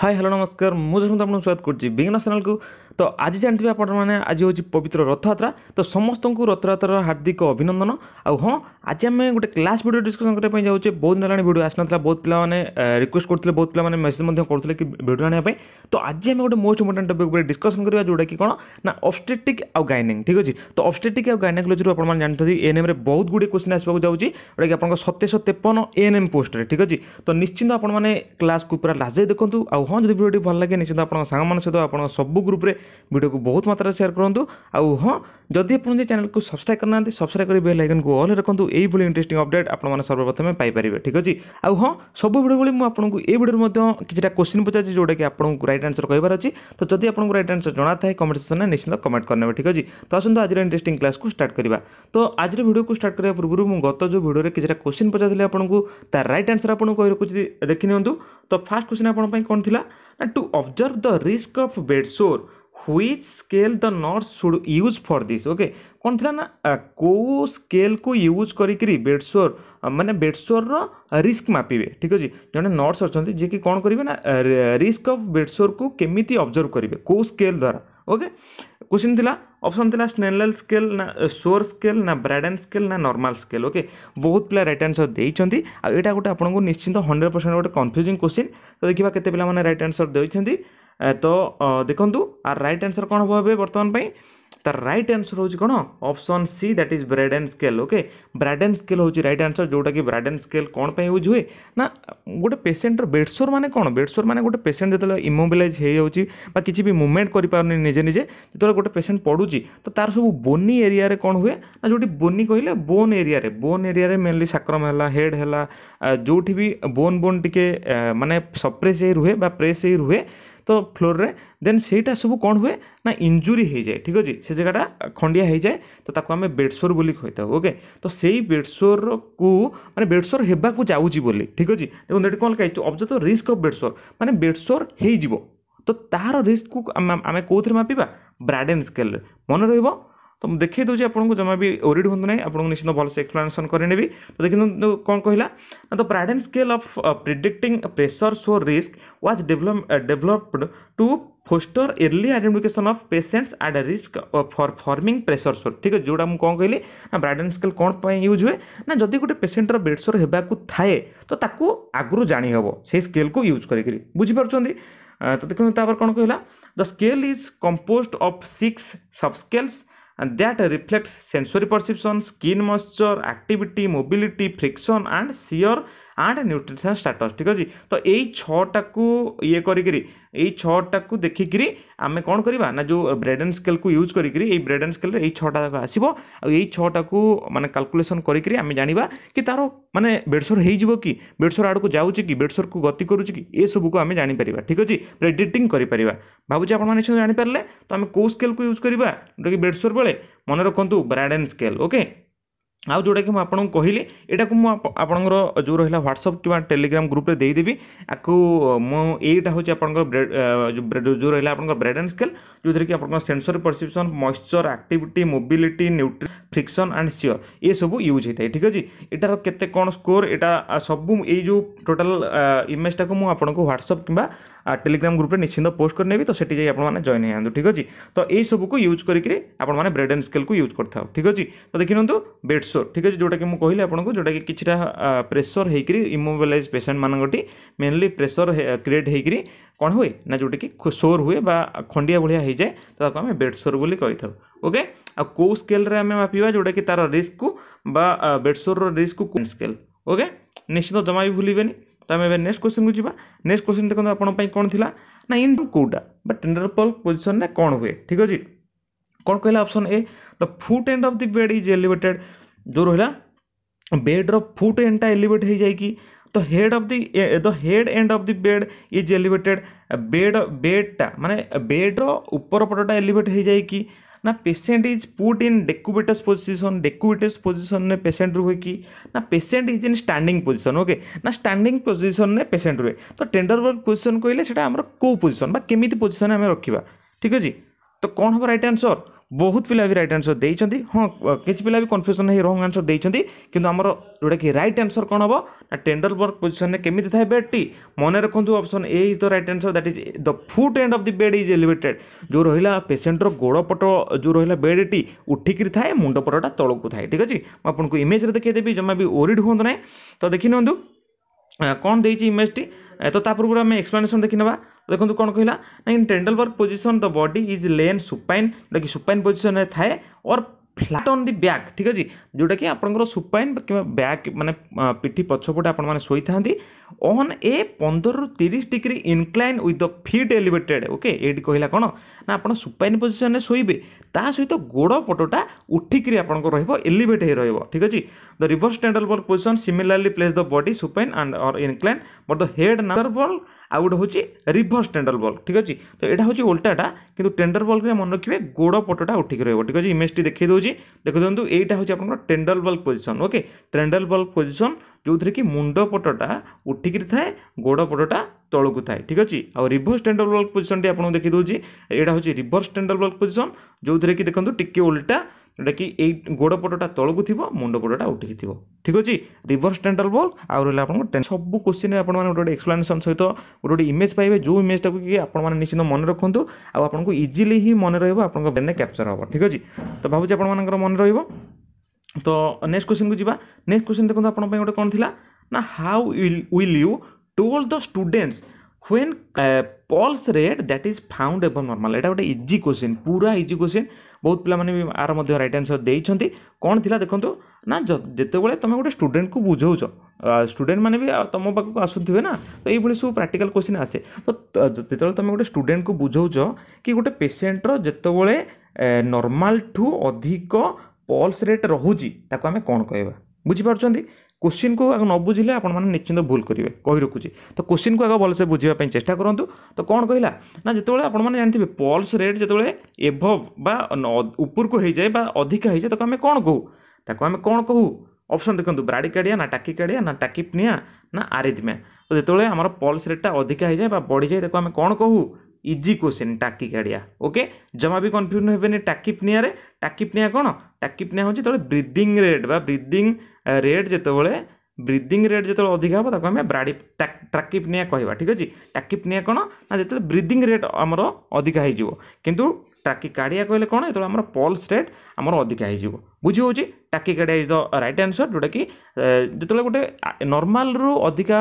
Hi hello নমস্কার মু সুস্মিতা আপনার স্বাগত করছি বিজ্ঞান চ্যানেলকে তো আজ জাঁথিবে আপনার মানে আজ হচ্ছে পবিত্র রথযাত্রা তো সমস্ত রথযাত্রার হার্দিক অভিনন্দন আউ হ্যাঁ আজ আমি গোটে ক্লাস ভিডিও ডিসকসন করা যাচ্ছে বহু দিন হলানি ভিডিও আসনলা বহু পিলা মানে রিকোয়েস্ট করলে বহু পিলা মানে মেসেজ করলে কি ভিডিও আনিয়া তো আজ আমি গোটে মোস্ট ইম্পর্টাট টপিক উপরে ডিসকসন করা যেটা কি কোণ না অবস্টেটিক আউ গাইনিং ঠিক আছে তো অবস্টেটিক আউ গাইনাকোলোজি আপনার জাঁথি এএনএমরে বহুত গুড়ি কোশ্চিন আসবাক যাচ্ছে যেটা কি আপনার সতেশ তেপন এএনএম পোস্টরে ঠিক আছে তো নিশ্চিন্ত আপনার ক্লাসকে পুরা লাজে দেখুন আউ ହଁ ଯଦି ଭିଡ଼ିଓଟି ଭଲ ଲାଗେ ନିଶ୍ଚିତ ଆପଣଙ୍କ ସାଙ୍ଗମାନଙ୍କ ସହିତ ଆପଣଙ୍କ ସବୁ ଗ୍ରୁପ୍ରେ ଭିଡ଼ିଓକୁ ବହୁତ ମାତ୍ରାରେ ସେୟାର କରନ୍ତୁ ଆଉ ହଁ ଯଦି ଆପଣ ଯେ ଚ୍ୟାନେଲକୁ ସବସ୍କ୍ରାଇବ୍ କରିନାହାନ୍ତି ସବସ୍କ୍ରାଇବ୍ କରି ବେଲ୍ ଆଇକନ୍କୁ ଅଲ୍ ରଖନ୍ତୁ ଏଇଭଳି ଇଣ୍ଟରେଷ୍ଟିଂ ଅପଡେଟ୍ ଆପଣମାନେ ସର୍ବପ୍ରଥମେ ପାଇପାରିବେ ଠିକ୍ ଅଛି ଆଉ ହଁ ସବୁ ଭିଡ଼ିଓ ଭଳି ମୁଁ ଆପଣଙ୍କୁ ଏଇ ଭିଡ଼ିଓରେ ମଧ୍ୟ କିଛିଟା କୋଶ୍ଚିନ୍ ପଚାରୁଛି ଯେଉଁଟାକି ଆପଣଙ୍କୁ ରାଇଟ୍ ଆନ୍ସର୍ କହିବାର ଅଛି ତ ଯଦି ଆପଣଙ୍କୁ ରାଇଟ୍ ଆନ୍ସର୍ ଜଣାଥାଏ କମେଣ୍ଟ ସେକ୍ସନ୍ରେ ନିଶ୍ଚିତ କମେଣ୍ଟ କରିନେବେ ଠିକ୍ ଅଛି ତ ଆସନ୍ତୁ ଆଜିର ଇଣ୍ଟରେଷ୍ଟିଂ କ୍ଲାସ୍କୁ ଷ୍ଟାର୍ଟ କରିବା ତ ଆଜିର ଭିଡ଼ିଓକୁ ଷ୍ଟାର୍ଟ କରିବା ପୂର୍ବରୁ ମୁଁ ଗତ ଯେଉଁ ଭିଡ଼ିଓରେ କିଛିଟା କୋଶ୍ଚିନ୍ ପଚାରିଥିଲି ଆପଣଙ୍କୁ ତା ରାଇଟ୍ ଆନ୍ସର୍ ଆପଣଙ୍କୁ କହି ରଖୁଛି ଦେଖି ନିଅନ୍ତୁ ତ ଫାର୍ଷ୍ଟ କୋଶ୍ଚିନ୍ ଆପଣଙ୍କ ପାଇଁ କ'ଣ ଥିଲା ला to observe the risk of bed sore which scale the nurse should use for this okay कौन थी ना कौ स्केल को यूज करी बेड सोर मानने बेड सोर रिस्क मापे ठीक अच्छे जन नर्स अच्छा जी कि कौन करेंगे ना रिस्क ऑफ बेड सोर को केमी ऑब्जर्व करेंगे कौ स्केल द्वारा ओके क्वेश्चन थिला ऑप्शन थी स्नेल स्केल ना सोर स्केल ना ब्राडेन स्केल ना नर्माल स्केल ओके बहुत पिला रईट आनसर देते आईटा गोटे आपको निश्चिंत हंड्रेड परसेंट गोटे कन्फ्यूजिंग क्वेश्चन तो देखा के पे रईट आनसर देते तो देखो आर रईट आनसर कौन हम बर्तमान ତାର ରାଇଟ୍ ଆନ୍ସର୍ ହେଉଛି କ'ଣ option C that is Braden scale okay Braden scale ହେଉଛି ରାଇଟ୍ ଆନ୍ସର୍ ଯେଉଁଟାକି ବ୍ରାଡ଼େନ୍ ସ୍କେଲ୍ କ'ଣ ପାଇଁ ୟୁଜ୍ ହୁଏ ନା ଗୋଟେ ପେସେଣ୍ଟର ବେଡ଼ସୋର୍ ମାନେ କ'ଣ ବେଡ଼ସୋର୍ ମାନେ ଗୋଟେ ପେସେଣ୍ଟ ଯେତେବେଳେ ଇମୋବିଲାଇଜ୍ ହେଇଯାଉଛି ବା କିଛି ବି ମୁଭମେଣ୍ଟ କରିପାରୁନି ନିଜେ ନିଜେ ଯେତେବେଳେ ଗୋଟେ ପେସେଣ୍ଟ ପଡ଼ୁଛି ତ ତାର ସବୁ ବୋନି ଏରିଆରେ କ'ଣ ହୁଏ ନା ଯେଉଁଠି ବୋନି କହିଲେ ବୋନ୍ ଏରିଆରେ ବୋନ୍ ଏରିଆରେ ମେନଲି ସାକ୍ରମ ହେଲା ହେଡ଼୍ ହେଲା ଯେଉଁଠି ବି ବୋନ୍ ବୋନ୍ ଟିକେ ମାନେ ସପ୍ରେସ୍ ହେଇ ରୁହେ ବା ପ୍ରେସ୍ ହେଇ ରୁହେ ତ ଫ୍ଲୋର୍ରେ ଦେନ୍ ସେଇଟା ସବୁ କ'ଣ ହୁଏ ନା ଇଞ୍ଜୁରି ହେଇଯାଏ ଠିକ୍ ଅଛି ସେ ଜାଗାଟା ଖଣ୍ଡିଆ ହେଇଯାଏ ତ ତାକୁ ଆମେ ବେଡ଼ସୋର୍ ବୋଲି କହିଥାଉ ଓକେ ତ ସେଇ ବେଡ଼ସୋର୍କୁ ମାନେ ବେଡ଼ସୋର୍ ହେବାକୁ ଯାଉଛି ବୋଲି ଠିକ୍ ଅଛି ଦେଖନ୍ତୁ ଏଠି କ'ଣ ଲେଖାହେଇଛି ଅବଜେକ୍ଟ ରିସ୍କ ଅଫ୍ ବେଡ଼ସୋର୍ ମାନେ ବେଡ଼ସୋର୍ ହେଇଯିବ ତ ତାହାର ରିସ୍କକୁ ଆମେ କେଉଁଥିରେ ମାପିବା ବ୍ରାଡ଼େନ୍ ସ୍କେଲ୍ରେ ମନେ ରହିବ तो मुझे देखे दूसरी आपको जमा भी ओरीड तो हूँ ना आपको निश्चित भल से एक्सप्लेनेसन करे तो देखो कौन कहला तो Braden scale of predicting pressure sore risk was developed to foster early identification of patients at risk for forming pressure sore ठीक है जोटा मुझे कौन कहली ना ब्राइडन स्केल कौन यूज हुए ना जदि गोटे पेसेंटर बेड सोर होगा थाए तो आगु जाणीहब से स्केल को यूज कर बुझीपार्चार तो देखते कौन कहला the scale is composed of six sub scales and that reflects sensory perception, skin moisture, activity, mobility, friction and shear and nutrition status ठीक अच्छे तो यही छटा को ये करी छटा को देखिकी आम कौन करवा जो ब्रेड एंड स्केल को यूज करी ब्रेड एंड स्केल छटा जाक आसो आई छटा को मैंने काल्कुलेसन करें जाना कि तार मानने बेडसोर हो बेडसोर बेडसर आड़क जाऊँच कि बेडसर को गति करुच्चे कि ये सब को आम जापर ठीक अच्छे प्रेडिटिंग करूँ आप जानपारे तो आम कौ स्केल को यूज करवा जो कि बेडसर बेले मन रखुदू ब्रेड एंड स्केल ओके ଆଉ ଯେଉଁଟାକି ମୁଁ ଆପଣଙ୍କୁ କହିଲି ଏଇଟାକୁ ମୁଁ ଆପଣଙ୍କର ଯେଉଁ ରହିଲା ହ୍ୱାଟ୍ସଅପ୍ କିମ୍ବା ଟେଲିଗ୍ରାମ ଗ୍ରୁପ୍ରେ ଦେଇଦେବି ଆକୁ ମୁଁ ଏଇଟା ହେଉଛି ଆପଣଙ୍କର ଯେଉଁ ରହିଲା ଆପଣଙ୍କର ବ୍ରେଡ୍ ଆଣ୍ଡ ସ୍କେଲ୍ ଯେଉଁଥିରେ କି ଆପଣଙ୍କର sensory perception moisture activity mobility ନ୍ୟୁଟ୍ରି ଫ୍ରିକ୍ସନ୍ ଆଣ୍ଡ ସିଓର ଏସବୁ ୟୁଜ୍ ହେଇଥାଏ ଠିକ୍ ଅଛି ଏଟାର କେତେ କ'ଣ ସ୍କୋର ଏଇଟା ସବୁ ଏଇ ଯେଉଁ ଟୋଟାଲ୍ ଇମେଜ୍ଟାକୁ ମୁଁ ଆପଣଙ୍କୁ ହ୍ୱାଟ୍ସଅପ୍ କିମ୍ବା टेलीग्राम ग्रुप निश्चिंत पोस्ट करने तो से जाए जइन हो ठीक अच्छे तो युव को यूज करके आप्रेड एंड स्केल को यूज करते ठीक अच्छे तो देखो बेडसोर ठीक अच्छे जोटा कि मुझे कहली आपको जोटा कि प्रेसर होकर इमोबिलइज पेसेंट मानी मेनली प्रेसर क्रिएट हो कौन हुए ना जोटा कि सोर हुए खंडिया भाया हो जाए तो आम बेडसोर बोली कही था ओके आ स्केल आम मापा जोटा कि तार रिस्क को बेड सोर रिस्क को स्केल ओके निश्चित जमा भी भूलबेनि तो आम नेक्स्ट क्वेश्चन को जीवा नेक्स्ट क्वेश्चन देखो आप कौन थी ना इन कौटा बट टेंडर पोल पोजिशन कौन हुए ठीक अच्छे कौन कहला option A the foot end of the bed is elevated जो रहा बेड्र फुट एंडटा एलिट हो जाए कि तो head of the the head end of the bed is elevated bed बेडटा मानने बेड्र ऊपर पटा एलिट हो जाए कि ना patient is put in decubitus position decubitus position में पेशेंट रुहे कि ना patient is in standing position okay ना स्टांडिंग पोजिशन में पेसेंट रुहे तो टेंडर वर्क पोजिशन कहे से आम कौ पोजिशन केमी पोजिशन आम रखा ठीक अच्छे तो कौन हम रईट आंसर ବହୁତ ପିଲା ବି ରାଇଟ୍ ଆନ୍ସର୍ ଦେଇଛନ୍ତି ହଁ କିଛି ପିଲା ବି କନଫ୍ୟୁଜନ୍ ହେଇ ରଙ୍ଗ ଆନ୍ସର୍ ଦେଇଛନ୍ତି କିନ୍ତୁ ଆମର ଯେଉଁଟାକି ରାଇଟ୍ ଆନ୍ସର୍ କ'ଣ ହେବ ନା ଟେଣ୍ଡର ବର୍କ ପୋଜିସନ୍ରେ କେମିତି ଥାଏ ବେଡ଼୍ଟି ମନେ ରଖନ୍ତୁ option A is the right answer that is the foot end of the bed is elevated ଯେଉଁ ରହିଲା ପେସେଣ୍ଟର ଗୋଡ଼ ପଟ ଯେଉଁ ରହିଲା ବେଡ଼୍ଟି ଉଠିକିରି ଥାଏ ମୁଣ୍ଡ ପଟଟା ତଳକୁ ଥାଏ ଠିକ୍ ଅଛି ମୁଁ ଆପଣଙ୍କୁ ଇମେଜ୍ରେ ଦେଖେଇଦେବି ଜମା ବି ଓରିଡ୍ ହୁଅନ୍ତୁ ନାହିଁ ତ ଦେଖିନିଅନ୍ତୁ କ'ଣ ଦେଇଛି ଇମେଜ୍ଟି ତ ତା ପୂର୍ବରୁ ଆମେ ଏକ୍ସପ୍ଲାନେସନ୍ ଦେଖିନେବା देखो कौन कहला ना in Trendelenburg position the body is laid supine जो सुपाइन पोजिशन थाए और फ्लाट अन् दि बैक ठीक है जोटा कि आपंपाइन कि बैक मैंने पिठी पछपटे आपई था অন এ পনেরু তিরিশ degree incline with the feet elevated okay ଏଇଠି କହିଲା କ'ଣ ନା ଆପଣ ସୁପାଇନ୍ ପୋଜିସନ୍ରେ ଶୋଇବେ ତା ସହିତ ଗୋଡ଼ ପଟଟା ଉଠିକିରି ଆପଣଙ୍କ ରହିବ ଏଲିଭେଟ୍ ହେଇ ରହିବ ଠିକ୍ ଅଛି the reverse Trendelenburg position similarly place the body supine and or incline but the head ନାଣ୍ଡର ବଲ୍ ଆଉ ଗୋଟେ ହେଉଛି ରିଭର୍ସ ଟେଣ୍ଡର ବଲ୍ ଠିକ୍ ଅଛି ତ ଏଇଟା ହେଉଛି ଓଲ୍ଟାଟା କିନ୍ତୁ ଟେଣ୍ଡର ବଲ୍ରେ ମନେ ରଖିବେ ଗୋଡ଼ ପଟଟା ଉଠିକି ରହିବ ଠିକ୍ ଅଛି ଇମେଜଟି ଦେଖେଇ ଦେଉଛି ଦେଖିଦିଅନ୍ତୁ ଏଇଟା ହେଉଛି ଆପଣଙ୍କର Trendelenburg position okay Trendelenburg position ଯେଉଁଥିରେ କି ମୁଣ୍ଡ ପଟଟା ଉଠିକିରି ଥାଏ ଗୋଡ଼ ପଟଟା ତଳକୁ ଥାଏ ଠିକ୍ ଅଛି ଆଉ ରିଭର୍ସ ଷ୍ଟାଣ୍ଡାର୍ଡ ୱାର୍କ ପୋଜିସନ୍ଟି ଆପଣଙ୍କୁ ଦେଖିଦେଉଛି ଏଇଟା ହେଉଛି ରିଭର୍ସ ଷ୍ଟାଣ୍ଡାର୍ଡ ୱାର୍କ ପୋଜିସନ୍ ଯେଉଁଥିରେ କି ଦେଖନ୍ତୁ ଟିକେ ଓଲ୍ଟା ଯେଉଁଟାକି ଏଇ ଗୋଡ଼ ପଟଟା ତଳକୁ ଥିବ ମୁଣ୍ଡ ପଟଟା ଉଠିକି ଥିବ ଠିକ୍ ଅଛି ରିଭର୍ସ ଷ୍ଟାଣ୍ଡାର୍ଡ ବଲ୍ ଆଉ ରହିଲା ଆପଣଙ୍କ ସବୁ କୋଶ୍ଚିନ୍ ଆପଣମାନେ ଗୋଟେ ଗୋଟେ ଏକ୍ସପ୍ଲାନେସନ୍ ସହିତ ଗୋଟେ ଗୋଟେ ଇମେଜ୍ ପାଇବେ ଯେଉଁ ଇମେଜ୍ଟାକୁ କି ଆପଣମାନେ ନିଶ୍ଚିନ୍ତ ମନେ ରଖନ୍ତୁ ଆଉ ଆପଣଙ୍କୁ ଇଜିଲି ହିଁ ମନେ ରହିବ ଆପଣଙ୍କ ବ୍ରେନ୍ରେ କ୍ୟାପଚର୍ ହେବ ଠିକ୍ ଅଛି ତ ଭାବୁଛି ଆପଣମାନଙ୍କର ମନେ ରହିବ ତ ନେକ୍ସଟ କ୍ୱେଶ୍ଚିନ୍କୁ ଯିବା ନେକ୍ସଟ କ୍ୱେଶ୍ଚିନ୍ ଦେଖନ୍ତୁ ଆପଣଙ୍କ ପାଇଁ ଗୋଟେ କ'ଣ ଥିଲା ନା how will you tell the students when pulse rate that is found above normal ଏଇଟା ଗୋଟେ ଇଜି କ୍ୱେଶ୍ଚିନ୍ ପୁରା ଇଜି କ୍ୱେଶ୍ଚିନ୍ ବହୁତ ପିଲାମାନେ ବି ଆର ମଧ୍ୟ ରାଇଟ୍ ଆନ୍ସର୍ ଦେଇଛନ୍ତି କ'ଣ ଥିଲା ଦେଖନ୍ତୁ ନା ଯେତେବେଳେ ତୁମେ ଗୋଟେ ଷ୍ଟୁଡେଣ୍ଟକୁ ବୁଝାଉଛ ଷ୍ଟୁଡେଣ୍ଟମାନେ ବି ତୁମ ପାଖକୁ ଆସୁଥିବେ ନା ତ ଏଇଭଳି ସବୁ ପ୍ରାକ୍ଟିକାଲ କ୍ୱେଶ୍ଚିନ୍ ଆସେ ତ ଯେତେବେଳେ ତୁମେ ଗୋଟେ ଷ୍ଟୁଡେଣ୍ଟକୁ ବୁଝାଉଛ କି ଗୋଟେ ପେସେଣ୍ଟର ଯେତେବେଳେ ନର୍ମାଲ୍ଠୁ ଅଧିକ पल्स रेट रोचे आम कौन कह बुझीपुट क्वेश्चन को आगे न बुझे आप निश्चिंत भूल करेंगे कही रखुचे तो क्वेश्चन को आगे भलसे बुझाप चेस्टा करूँ तो कौन कहला ना जो आपने जानते पल्स रेट जो एभव उपरको हो जाए अधिक हो जाए तो आम कौन कहूँ आम कौन कहू अप्सन देखो ब्राडिकाड़िया ना टाकिकाड़िया ना टाकिपनिया ना आरिदमिया तो जो आम पल्स रेटा अधिका हो जाए बढ़ी जाए आम कौन कहूँ ইজি কোশ্চেন টাকি কাড়িয়া ওকে জমা বি কনফ্যুজ হবেনি টাকি পনিয়ারে টাকি পনিয়া কোণ টাকি পনিয়া হচ্ছে যেতবে ব্রিদিং রেট বা ব্রিদিং রেট যেতবে ব্রিদিং রেট যেত অধিক হব তাকে আমি ব্রাডি ট্রাকিপনিয়া কহবা ঠিক আছে ট্রাকিপনিয়া কোণ না যেত ব্রিদিং রেট আমার অধিকা হয়ে কিন্তু ট্রাকি কাড়িয়া কহিলে কোণ যেত আমার পলস রেট আমার অধিকা হয়ে ବୁଝି ହେଉଛି tachycardia is the right answer ଯେଉଁଟାକି ଯେତେବେଳେ ଗୋଟେ ନର୍ମାଲ୍ରୁ ଅଧିକା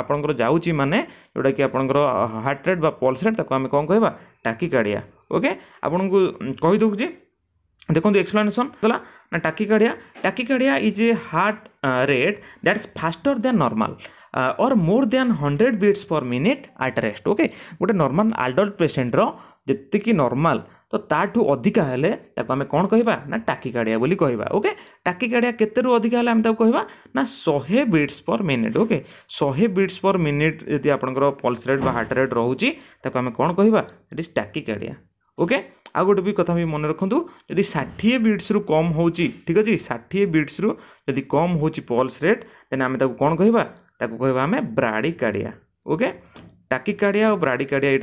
ଆପଣଙ୍କର ଯାଉଛି ମାନେ ଯେଉଁଟାକି ଆପଣଙ୍କର ହାର୍ଟ ରେଟ୍ ବା ପଲ୍ସ ରେଟ୍ ତାକୁ ଆମେ କ'ଣ କହିବା ଟାକିକାର୍ଡ଼ିଆ ଓକେ ଆପଣଙ୍କୁ କହିଦେଉଛି ଦେଖନ୍ତୁ ଏକ୍ସପ୍ଲାନେସନ୍ ହେଲା ନା tachycardia tachycardia is a heart rate that's faster than normal or more than hundred beats per minute at rest okay ଗୋଟେ ନର୍ମାଲ୍ ଆଡ଼ଲ୍ଟ ପେସେଣ୍ଟର ଯେତିକି ନର୍ମାଲ୍ तो ताठू अधिका हेले आम कौन कह टाकिकाड़िया कह ओके टाकिकाड़िया के अधिका आम कह शहे बिट्स पर मिनिट ओके शहे बिट्स पर मिनिट यदि आप पल्स रेट बा हार्ट रेट रोचे आम कौन कह टाकिकाड़िया ओके आ गोटे भी कथा भी मन रखुदूँ यदि षाठी बिट्स रू कम हो ठीक अच्छे षाठी बिट्स रु जब कम हो पल्स रेट देन आम कौन कह कह आम ब्राड़िकाड़िया ओके टाकी काड़िया और ब्राड़िकाड़िया ये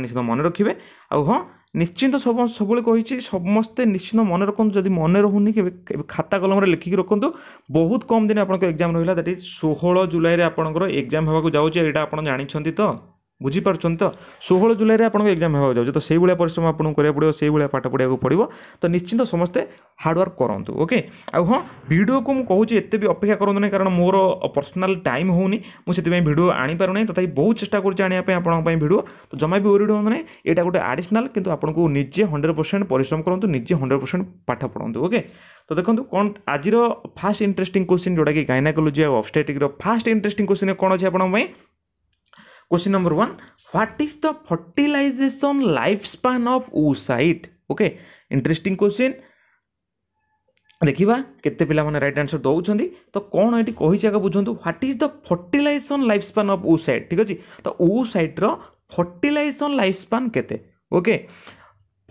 निश्चित मन रखिए आँ ନିଶ୍ଚିନ୍ତ ସବୁବେଳେ କହିଛି ସମସ୍ତେ ନିଶ୍ଚିନ୍ତ ମନେ ରଖନ୍ତୁ ଯଦି ମନେ ରହୁନି କେବେ କେବେ ଖାତା କଲମରେ ଲେଖିକି ରଖନ୍ତୁ ବହୁତ କମ୍ ଦିନ ଆପଣଙ୍କ ଏକ୍ଜାମ୍ ରହିଲା ଦ୍ୟାଟ୍ ଇଜ୍ ଷୋହଳ ଜୁଲାଇରେ ଆପଣଙ୍କର ଏକ୍ଜାମ୍ ହେବାକୁ ଯାଉଛି ଏଇଟା ଆପଣ ଜାଣିଛନ୍ତି ତ ବୁଝିପାରୁଛନ୍ତି ତ ଷୋହଳ ଜୁଲାଇରେ ଆପଣଙ୍କ ଏକ୍ଜାମ୍ ହେବାକୁ ଯାଉଛି ତ ସେଇଭଳିଆ ପରିଶ୍ରମ ଆପଣଙ୍କୁ କରିବାକୁ ପଡ଼ିବ ସେଇଭଳିଆ ପାଠ ପଢ଼ିବାକୁ ପଡ଼ିବ ତ ନିଶ୍ଚିନ୍ତ ସମସ୍ତେ ହାର୍ଡ଼ୱାର୍କ କରନ୍ତୁ ଓକେ ଆଉ ହଁ ଭିଡ଼ିଓକୁ ମୁଁ କହୁଛି ଏତେ ବି ଅପେକ୍ଷା କରନ୍ତୁ ନାହିଁ କାରଣ ମୋର ପର୍ସନାଲ୍ ଟାଇମ୍ ହେଉନି ମୁଁ ସେଥିପାଇଁ ଭିଡ଼ିଓ ଆଣିପାରୁନାହିଁ ତଥାପି ବହୁତ ଚେଷ୍ଟା କରୁଛି ଆଣିବା ପାଇଁ ଆପଣଙ୍କ ପାଇଁ ଭିଡ଼ିଓ ତ ଜମା ବି ଓରିଡ଼ ହୁଅନ୍ତୁ ନାହିଁ ଏଇଟା ଗୋଟେ ଆଡ଼ିସନାଲ୍ କିନ୍ତୁ ଆପଣଙ୍କୁ ନିଜେ ହଣ୍ଡ୍ରେଡ଼ ପରସେଣ୍ଟ ପରିଶ୍ରମ କରନ୍ତୁ ନିଜେ ହଣ୍ଡ୍ରେଡ଼ ପରସେଣ୍ଟ ପାଠ ପଢ଼ନ୍ତୁ ଓକେ ତ ଦେଖନ୍ତୁ କ'ଣ ଆଜିର ଫାର୍ଷ୍ଟ ଇଣ୍ଟରେଷ୍ଟିଂ କୋଶ୍ଚିନ୍ ଯେଉଁଟାକି ଗାଇନାକୋଲୋଜି ଆଉ ଅବଷ୍ଟେଟିକ୍ର ଫାର୍ଷ୍ଟ ଇଣ୍ଟରେଷ୍ଟିଂ କୋଶ୍ଚିନ୍ କ'ଣ ଅଛି ଆପଣଙ୍କ ପାଇଁ question number one what is the fertilisation life span of oocyte okay interesting question देखा केते पिला माने राइट आंसर दौरान तो कौन ये कही आगे बुझे what is the fertilisation life span of oocyte ठीक अच्छे तो ओसाइट्र फर्टिलाइजेसन लाइफ स्पान के okay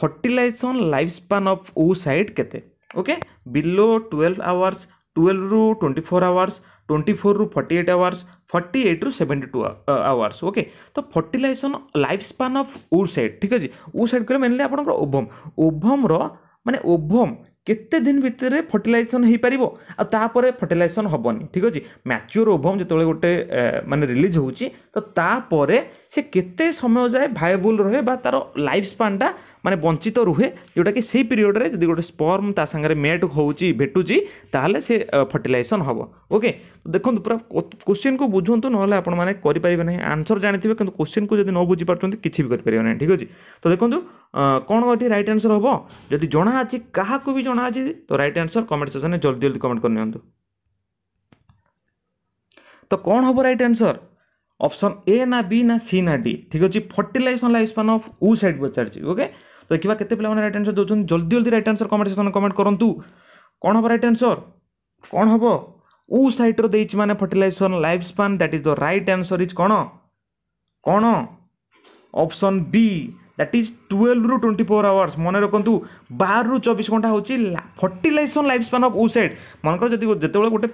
fertilisation life span of oocyte के okay below twelve hours twelve रु twenty four hours twenty four रु forty eight hours forty eight रु seventy two hours okay तो fertilisation life span of oocyte ଠିକ୍ ଅଛି oocyte କହିଲେ mainly ଆପଣଙ୍କର ovum ଓଭମ୍ର ମାନେ ଓଭମ୍ କେତେ ଦିନ ଭିତରେ ଫର୍ଟିଲାଇଜେସନ୍ ହେଇପାରିବ ଆଉ ତା'ପରେ ଫର୍ଟିଲାଇଜେସନ୍ ହେବନି ଠିକ୍ ଅଛି ମ୍ୟାଚ୍ୟୁର୍ ଓଭମ୍ ଯେତେବେଳେ ଗୋଟେ ମାନେ ରିଲିଜ୍ ହେଉଛି ତ ତା'ପରେ ସେ କେତେ ସମୟ ଯାଏ ଭାଏବୁଲ୍ ରହେ ବା ତା'ର ଲାଇଫ୍ ସ୍ପାନ୍ଟା ମାନେ ବଞ୍ଚିତ ରୁହେ ଯେଉଁଟାକି ସେଇ ପିରିୟଡ଼ରେ ଯଦି ଗୋଟେ ସ୍ପର୍ମ ତା ସାଙ୍ଗରେ ମେଟ୍ ହେଉଛି ଭେଟୁଛି ତାହେଲେ ସେ ଫର୍ଟିଲାଇଜେସନ୍ ହେବ ଓକେ ଦେଖନ୍ତୁ ପୁରା କୋଶ୍ଚିନ୍କୁ ବୁଝନ୍ତୁ ନହେଲେ ଆପଣମାନେ କରିପାରିବେ ନାହିଁ ଆନ୍ସର୍ ଜାଣିଥିବେ କିନ୍ତୁ କୋଶ୍ଚିନ୍କୁ ଯଦି ନ ବୁଝିପାରୁଛନ୍ତି କିଛି ବି କରିପାରିବେ ନାହିଁ ଠିକ୍ ଅଛି ତ ଦେଖନ୍ତୁ କ'ଣ ଏଠି ରାଇଟ୍ ଆନ୍ସର୍ ହେବ ଯଦି ଜଣାଅଛି କାହାକୁ ବି ଜଣା ଜଣା ଅଛି ତ ରାଇଟ୍ ଆନ୍ସର୍ କମେଣ୍ଟ ସେକ୍ସନ୍ରେ ଜଲ୍ଦି ଜଲ୍ଦି କମେଣ୍ଟ କରିନିଅନ୍ତୁ ତ କ'ଣ ହେବ ରାଇଟ୍ ଆନ୍ସର୍ ଅପସନ୍ ଏ ନା ବି ନା ସି ନା ଡି ଠିକ୍ ଅଛି fertilisation lifespan of oocyte ପଚାରିଛି ଓକେ ତ ଦେଖିବା କେତେ ପିଲାମାନେ ରାଇଟ୍ ଆନ୍ସର୍ ଦେଉଛନ୍ତି ଜଲ୍ଦି ଜଲ୍ଦି ରାଇଟ୍ ଆନ୍ସର୍ କମେଣ୍ଟ ସେକ୍ସନ୍ରେ କମେଣ୍ଟ କରନ୍ତୁ କ'ଣ ହେବ ରାଇଟ୍ ଆନ୍ସର୍ କ'ଣ ହେବ ଉ ସାଇଡ଼୍ର ଦେଇଛି ମାନେ fertilisation life span that is the right answer is କ'ଣ କ'ଣ ଅପସନ୍ ବି দ্যাট ଇଜ୍ ଟୁଏଲ୍ଭରୁ ଟ୍ୱେଣ୍ଟି ଫୋର୍ ଆୱାର୍ସ ମନେ ରଖନ୍ତୁ ବାରରୁ ଚବିଶ ଘଣ୍ଟା ହେଉଛି fertilisation life span of oocyte ମନେକର ଯଦି ଯେତେବେଳେ ଗୋଟେ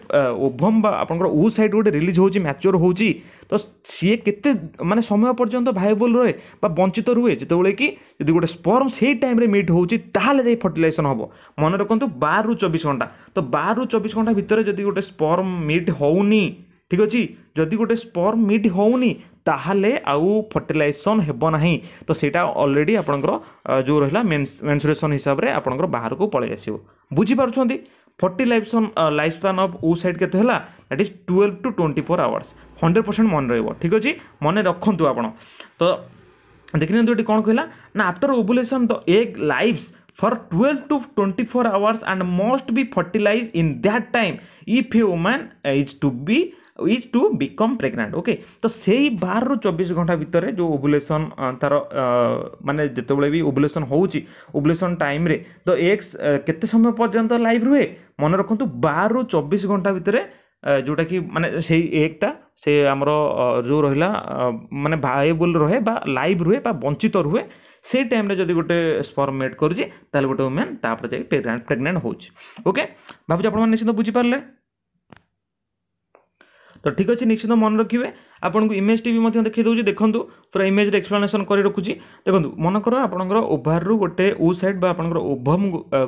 ଓଭମ୍ ବା ଆପଣଙ୍କର ଉ ସାଇଡ଼୍ ଗୋଟେ ରିଲିଜ୍ ହେଉଛି ମ୍ୟାଚୋର୍ ହେଉଛି ତ ସିଏ କେତେ ମାନେ ସମୟ ପର୍ଯ୍ୟନ୍ତ ଭାଏବୁଲ୍ ରୁହେ ବା ବଞ୍ଚିତ ରୁହେ ଯେତେବେଳେ କି ଯଦି ଗୋଟେ ସ୍ପର୍ମ ସେଇ ଟାଇମ୍ରେ ମିଟ୍ ହେଉଛି ତାହେଲେ ଯାଇ ଫର୍ଟିଲାଇଜେସନ୍ ହେବ ମନେ ରଖନ୍ତୁ ବାରରୁ ଚବିଶ ଘଣ୍ଟା ତ ବାରରୁ ଚବିଶ ଘଣ୍ଟା ଭିତରେ ଯଦି ଗୋଟେ ସ୍ପର୍ମ ମିଟ୍ ହେଉନି ଠିକ୍ ଅଛି ଯଦି ଗୋଟେ ସ୍ପର୍ମ ମିଟ୍ ହେଉନି ताहले आउ फर्टिलइेसन होबना तो सीटा अलरेडी आप जो रहा मेन्सुरेसन हिसाब से आप बाहर को पलि आस बुझीपुर fertilisation life span of oocyte के that is twelve to twenty four hours hundred percent मन रोक ठीक अच्छे मन रखु आप तो देखने ये कौन कहला ना after ovulation the egg life for twelve to twenty four hours and must be fertilised in that time if a is to be is to become pregnant okay ତ ସେଇ ବାରରୁ ଚବିଶ ଘଣ୍ଟା ଭିତରେ ଯେଉଁ ଓଭୁଲେସନ୍ ତା'ର ମାନେ ଯେତେବେଳେ ବି ଓଭୁଲେସନ୍ ହେଉଛି ଓଭୁଲେସନ୍ ଟାଇମ୍ରେ ତ ଏକ୍ସ କେତେ ସମୟ ପର୍ଯ୍ୟନ୍ତ ଲାଇଭ୍ ରୁହେ ମନେ ରଖନ୍ତୁ ବାରରୁ ଚବିଶ ଘଣ୍ଟା ଭିତରେ ଯେଉଁଟାକି ମାନେ ସେଇ ଏକ୍ଟା ସେ ଆମର ଯେଉଁ ରହିଲା ମାନେ ଭାଏବୁଲ୍ ରହେ ବା ଲାଇଭ୍ ରୁହେ ବା ବଞ୍ଚିତ ରୁହେ ସେଇ ଟାଇମ୍ରେ ଯଦି ଗୋଟେ ସ୍ପର୍ମ ମେଟ୍ କରୁଛି ତାହେଲେ ଗୋଟେ ଓମେନ୍ ତାପରେ ଯାଇକି ପ୍ରେଗନାଣ୍ଟ ପ୍ରେଗନେଣ୍ଟ ହେଉଛି ଓକେ ଭାବୁଛି ଆପଣମାନେ ନିଶ୍ଚିନ୍ତ ବୁଝିପାରିଲେ তো ঠিক আছে নিশ্চিত মনে রাখবে আপনার ইমেজটি বি দেখি দেছি দেখুন পুরা ইমেজরে এক্সপ্লানেসন করে রাখুছি দেখুন মনে কর আপনার ওভারু গোটে ও সাইড বা আপনার ওভম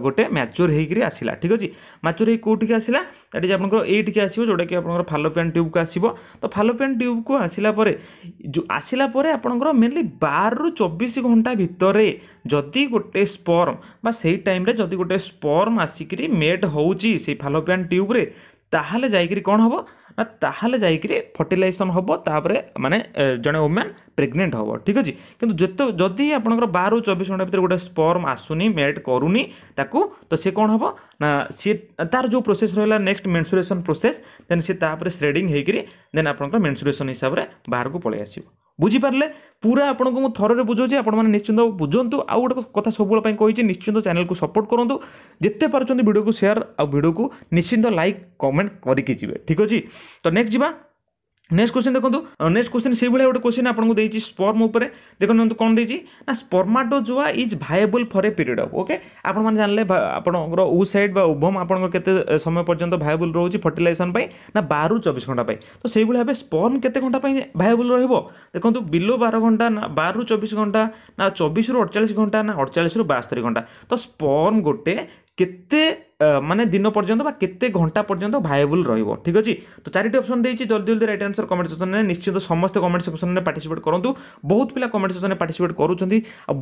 গোটে ম্যাচোর হয়েকি আসলা ঠিক আছে ম্যাচোর হয়ে কোটিকি আসলা দ্যাট ইজ আপনার এইটিকি আসবে যেটাকি আপনার ফালোপিয়ান টিউবকু আসব তো ফালোপিয়ান টিউবকু আসলা পরে আসলা পরে আপনার মেনলি বারু চব্বিশ ঘণ্টা ভিতরে যদি গোটে স্পর্ম বা সেই টাইমরে যদি গোটে স্পর্ম আসিকি মেট হচ্ছে সেই ফালোপিয়ান টিউবরে তাহলে যাইকি কম হব અતહલે જાય કિરે ફર્ટિલાઇઝેશન હોબો તાપરે મને જોને વુમેન પ્રેગ્નન્ટ હોબો ઠીક હી કી કીંતુ જોતે જોદી આપણકો બારુ 24 મિનિટ ભીતરે ગોડ સ્પરમ આસુની મેટ કરુની તાકુ તો સે કોન હોબો ના સે તાર જો પ્રોસેસ રહેલા નેક્સ્ટ મેન્સ્ટ્રુએશન પ્રોસેસ then સે તાપરે શ્રીડિંગ હે કિરી then આપણકો મેન્સ્ટ્રુએશન હિસાબરે બારુ કો પડે આસિબ বুঝিপারে পুরা আপনার মু থরের বুঝাচ্ছি আপনার নিশ্চিন্ত বুঝতু আউ গোটে কথা সবুবেল কিন্তু নিশ্চিন্ত চ্যানেলকে সপোর্ট করতু যেতে পারছেন ভিডিওকে সেয়ার আউ ভিডিওকে নিশ্চিন্ত লাইক কমেন্ট করিকি যাবে ঠিক আছে তো নেক্সট যা নেক্সট কোশ্চিন দেখুন নেক্সট কোশ্চিন সেইভাবে গোটে কোশ্চিন আপনার দিয়েছি স্পর্ম উপরে দেখুন কোণ দিয়েছি না spermatozoa is viable for a period of okay আপনার জানলে আপনার ওসাইড বা ওভম আপনার কেতে সময় পর্যন্ত ভায়েবল রয়েছে ফর্টিলাইজেসন পাই না বারু চব্বিশ ঘন্টা পাই তো সেইভাবে ভাবে স্পর্ম কেতে ঘন্টা পাই ভায়েবল রহব দেখুন বিলো বার ঘন্টা না বারু চব্বিশ ঘন্টা না চব্বিশরু অড়চাশ ঘন্টা না অড়চাশরু বাস্তরি ঘন্টা তো স্পর্ম গোটে কেতে मानने दिन पर्यटन वेत घंटा पर्यटन भाएबुल रोक ठीक अच्छे तो चार्ट अप्सन देती जल्दी जल्दी रईट आनसर कमेंट सेक्शन में निश्चित समस्त कमेंट सेक्शन में पार्टिसपेट करूँ बहुत पिला कमेंट सेक्शन में पार्टिसपेट करूँ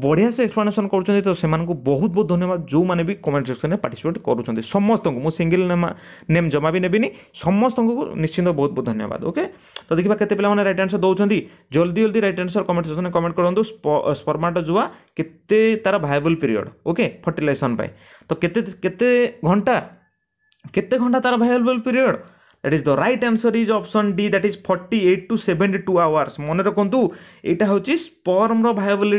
बढ़िया से एक्सप्लेनेसन कर तो से बहुत बहुत धन्यवाद जो मैंने भी कमेंट सेक्शन में पार्टिसपेट कर समस्त को मुझ सिंगल नेम जमा भी नेबी समस्त को निश्चिंत बहुत बहुत धन्यवाद ओके तो देखा कैसे पाला रईट आनसर दौरान जल्दी जल्दी रईट आनसर कमेंट सेक्शन में कमेंट करूँ स्पर्माटो जुआ के तार भाएबुल पीरियड ओके फर्टिलइसन तो के ঘন্টা କେତେ ଘଣ୍ଟା ତା'ର viable period that is the right answer is option D that is forty eight to seventy two hours ମନେ ରଖନ୍ତୁ ଏଇଟା ହେଉଛି ସ୍ପର୍ମର ଭାଇବଲି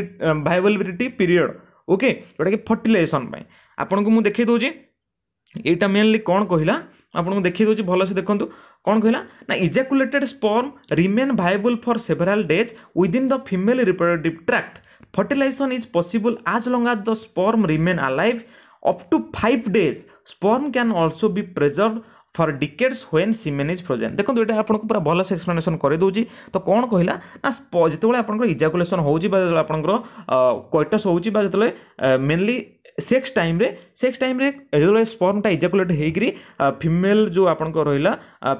ଭାଇବଲିବିଲିଟି ପିରିୟଡ଼ ଓକେ ଯେଉଁଟାକି ଫର୍ଟିଲାଇଜେସନ୍ ପାଇଁ ଆପଣଙ୍କୁ ମୁଁ ଦେଖେଇ ଦେଉଛି ଏଇଟା ମେନ୍ଲି କ'ଣ କହିଲା ଆପଣଙ୍କୁ ଦେଖେଇ ଦେଉଛି ଭଲସେ ଦେଖନ୍ତୁ କ'ଣ କହିଲା ନା ejaculated sperm remain viable for several days within the female reproductive tract fertilisation is possible as long as the sperm remain alive up to 5 days sperm can also be preserved for decades when semen is frozen ଦେଖନ୍ତୁ ଏଇଟା ଆପଣଙ୍କୁ ପୁରା ଭଲସେ explanation କରିଦେଉଛି ତ କ'ଣ କହିଲା ନା ଯେତେବେଳେ ଆପଣଙ୍କର ଇଜାକୁଲେସନ୍ ହେଉଛି ବା ଯେତେବେଳେ ଆପଣଙ୍କର କ୍ୱେଟସ୍ ହେଉଛି ବା ଯେତେବେଳେ ମେନଲି ସେକ୍ସ ଟାଇମ୍ରେ ସେକ୍ସ ଟାଇମ୍ରେ ଯେତେବେଳେ ସ୍ପର୍ମଟା ଇଜାକୁଲେଟ୍ ହେଇକିରି ଫିମେଲ୍ ଯେଉଁ ଆପଣଙ୍କର ରହିଲା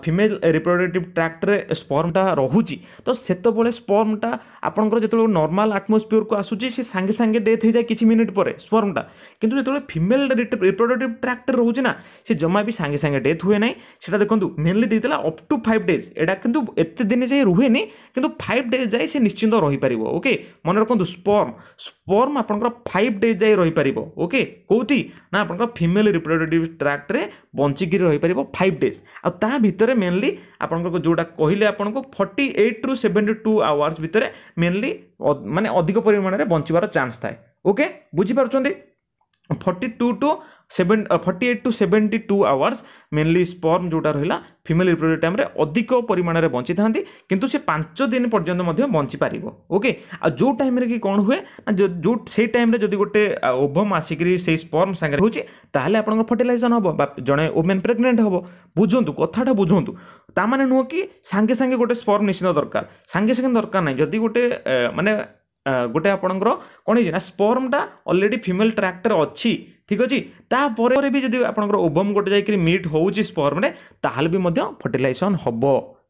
ଫିମେଲ୍ ରିପ୍ରଡ଼କ୍ଟିଭ୍ ଟ୍ରାକ୍ଟରେ ସ୍ପର୍ମଟା ରହୁଛି ତ ସେତେବେଳେ ସ୍ପର୍ମଟା ଆପଣଙ୍କର ଯେତେବେଳେ ନର୍ମାଲ୍ ଆଟମୋସ୍ଫିୟରକୁ ଆସୁଛି ସେ ସାଙ୍ଗେ ସାଙ୍ଗେ ଡେଥ୍ ହେଇଯାଏ କିଛି ମିନିଟ୍ ପରେ ସ୍ପର୍ମଟା କିନ୍ତୁ ଯେତେବେଳେ ଫିମେଲ୍ ରିପ୍ରଡ଼କ୍ଟିଭ୍ ଟ୍ରାକ୍ଟର ରହୁଛି ନା ସେ ଜମା ବି ସାଙ୍ଗେ ସାଙ୍ଗେ ଡେଥ୍ ହୁଏ ନାହିଁ ସେଇଟା ଦେଖନ୍ତୁ ମେନ୍ଲି ଦେଇଥିଲା ଅପ୍ ଟୁ ଫାଇଭ୍ ଡେଜ୍ ଏଇଟା କିନ୍ତୁ ଏତେ ଦିନ ଯାଏ ରୁହେନି କିନ୍ତୁ ଫାଇଭ୍ ଡେଜ୍ ଯାଏ ସେ ନିଶ୍ଚିନ୍ତ ରହିପାରିବ ଓକେ ମନେ ରଖନ୍ତୁ ସ୍ପର୍ମ ସ୍ପର୍ମ ଆପଣଙ୍କର ଫାଇଭ୍ ଡେଜ୍ ଯାଏ ରହିପାରିବ ଓକେ କେଉଁଠି ନା ଆପଣଙ୍କର ଫିମେଲ୍ ରିପ୍ରୋଡକ୍ଟିଭ୍ ଟ୍ରାକ୍ଟରେ ବଞ୍ଚିକିରି ରହିପାରିବ ଫାଇଭ୍ ଡେଜ୍ ଆଉ ତା ଭିତରେ ମେନଲି ଆପଣଙ୍କର ଯେଉଁଟା କହିଲେ ଆପଣଙ୍କୁ ଫର୍ଟି ଏଇଟ୍ରୁ ସେଭେଣ୍ଟି ଟୁ ଆୱାର୍ସ ଭିତରେ ମେନଲି ମାନେ ଅଧିକ ପରିମାଣରେ ବଞ୍ଚିବାର ଚାନ୍ସ ଥାଏ ଓକେ ବୁଝିପାରୁଛନ୍ତି forty to seven forty eight to seventy two hours mainly sperm ଯେଉଁଟା ରହିଲା ଫିମେଲ୍ ରିପ୍ରୋଡକ୍ଟିଭ୍ ଟାଇମ୍ରେ ଅଧିକ ପରିମାଣରେ ବଞ୍ଚିଥାନ୍ତି କିନ୍ତୁ ସେ ପାଞ୍ଚ ଦିନ ପର୍ଯ୍ୟନ୍ତ ମଧ୍ୟ ବଞ୍ଚିପାରିବ ଓକେ ଆଉ ଯେଉଁ ଟାଇମ୍ରେ କି କ'ଣ ହୁଏ ନା ଯେଉଁ ସେଇ ଟାଇମ୍ରେ ଯଦି ଗୋଟେ ଓଭମ୍ ଆସିକିରି ସେଇ ସ୍ପର୍ମ ସାଙ୍ଗରେ ହେଉଛି ତାହେଲେ ଆପଣଙ୍କ ଫର୍ଟିଲାଇଜେସନ୍ ହେବ ବା ଜଣେ ଓମେନ୍ ପ୍ରେଗନେଣ୍ଟ ହେବ ବୁଝନ୍ତୁ କଥାଟା ବୁଝନ୍ତୁ ତା ମାନେ ନୁହଁ କି ସାଙ୍ଗେ ସାଙ୍ଗେ ଗୋଟେ ସ୍ପର୍ମ ନିଶ୍ଚିତ ଦରକାର ସାଙ୍ଗେ ସାଙ୍ଗେ ଦରକାର ନାହିଁ ଯଦି ଗୋଟେ ମାନେ ଗୋଟେ ଆପଣଙ୍କର କ'ଣ ହେଇଛି ନା ସ୍ପର୍ମଟା ଅଲରେଡ଼ି ଫିମେଲ୍ ଟ୍ରାକ୍ଟରେ ଅଛି ଠିକ୍ ଅଛି ତାପରେ ବି ଯଦି ଆପଣଙ୍କର ଓଭମ୍ ଗୋଟେ ଯାଇକରି ମିଟ୍ ହେଉଛି ସ୍ପର୍ମରେ ତାହେଲେ ବି ମଧ୍ୟ ଫର୍ଟିଲାଇଜେସନ୍ ହେବ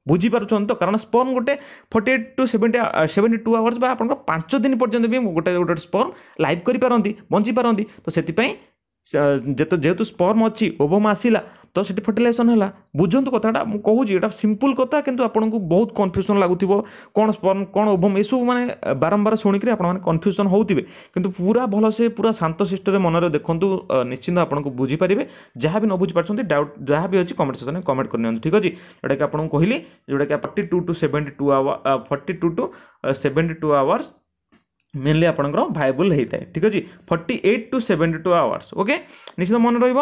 ବୁଝିପାରୁଛନ୍ତି ତ କାରଣ ସ୍ପର୍ମ ଗୋଟେ forty eight to seventy seventy two hours ବା ଆପଣଙ୍କର ପାଞ୍ଚ ଦିନ ପର୍ଯ୍ୟନ୍ତ ବି ଗୋଟେ ଗୋଟେ ସ୍ପର୍ମ ଲାଇଭ୍ କରିପାରନ୍ତି ବଞ୍ଚିପାରନ୍ତି ତ ସେଥିପାଇଁ যেহেতু স্পর্ম ଅଛି ଓଭମ୍ ଆସିଲା ତ ସେଠି ଫର୍ଟିଲାଇଜେସନ୍ ହେଲା ବୁଝନ୍ତୁ କଥାଟା ମୁଁ କହୁଛି ଏଇଟା ସିମ୍ପଲ୍ କଥା କିନ୍ତୁ ଆପଣଙ୍କୁ ବହୁତ କନଫ୍ୟୁଜନ୍ ଲାଗୁଥିବ କ'ଣ ସ୍ପର୍ମ କ'ଣ ଓଭମ୍ ଏସବୁ ମାନେ ବାରମ୍ବାର ଶୁଣିକିରି ଆପଣମାନେ କନଫ୍ୟୁଜନ୍ ହେଉଥିବେ କିନ୍ତୁ ପୁରା ଭଲସେ ପୁରା ଶାନ୍ତଶିଷ୍ଟରେ ମନରେ ଦେଖନ୍ତୁ ନିଶ୍ଚିନ୍ତ ଆପଣଙ୍କୁ ବୁଝିପାରିବେ ଯାହା ବି ନ ବୁଝିପାରୁଛନ୍ତି ଡାଉଟ୍ ଯାହା ବି ଅଛି କମେଣ୍ଟ ସେକ୍ସନ୍ରେ କମେଣ୍ଟ କରିନିଅନ୍ତୁ ଠିକ୍ ଅଛି ଯେଉଁଟାକି ଆପଣଙ୍କୁ କହିଲି ଯେଉଁଟାକି forty to to seventy two hour forty to to seventy two hours mainly আপনার ভাইবল হয়ে থাকে ঠিক আছে forty eight to seventy two hours okay নিশ্চিত মনে রহব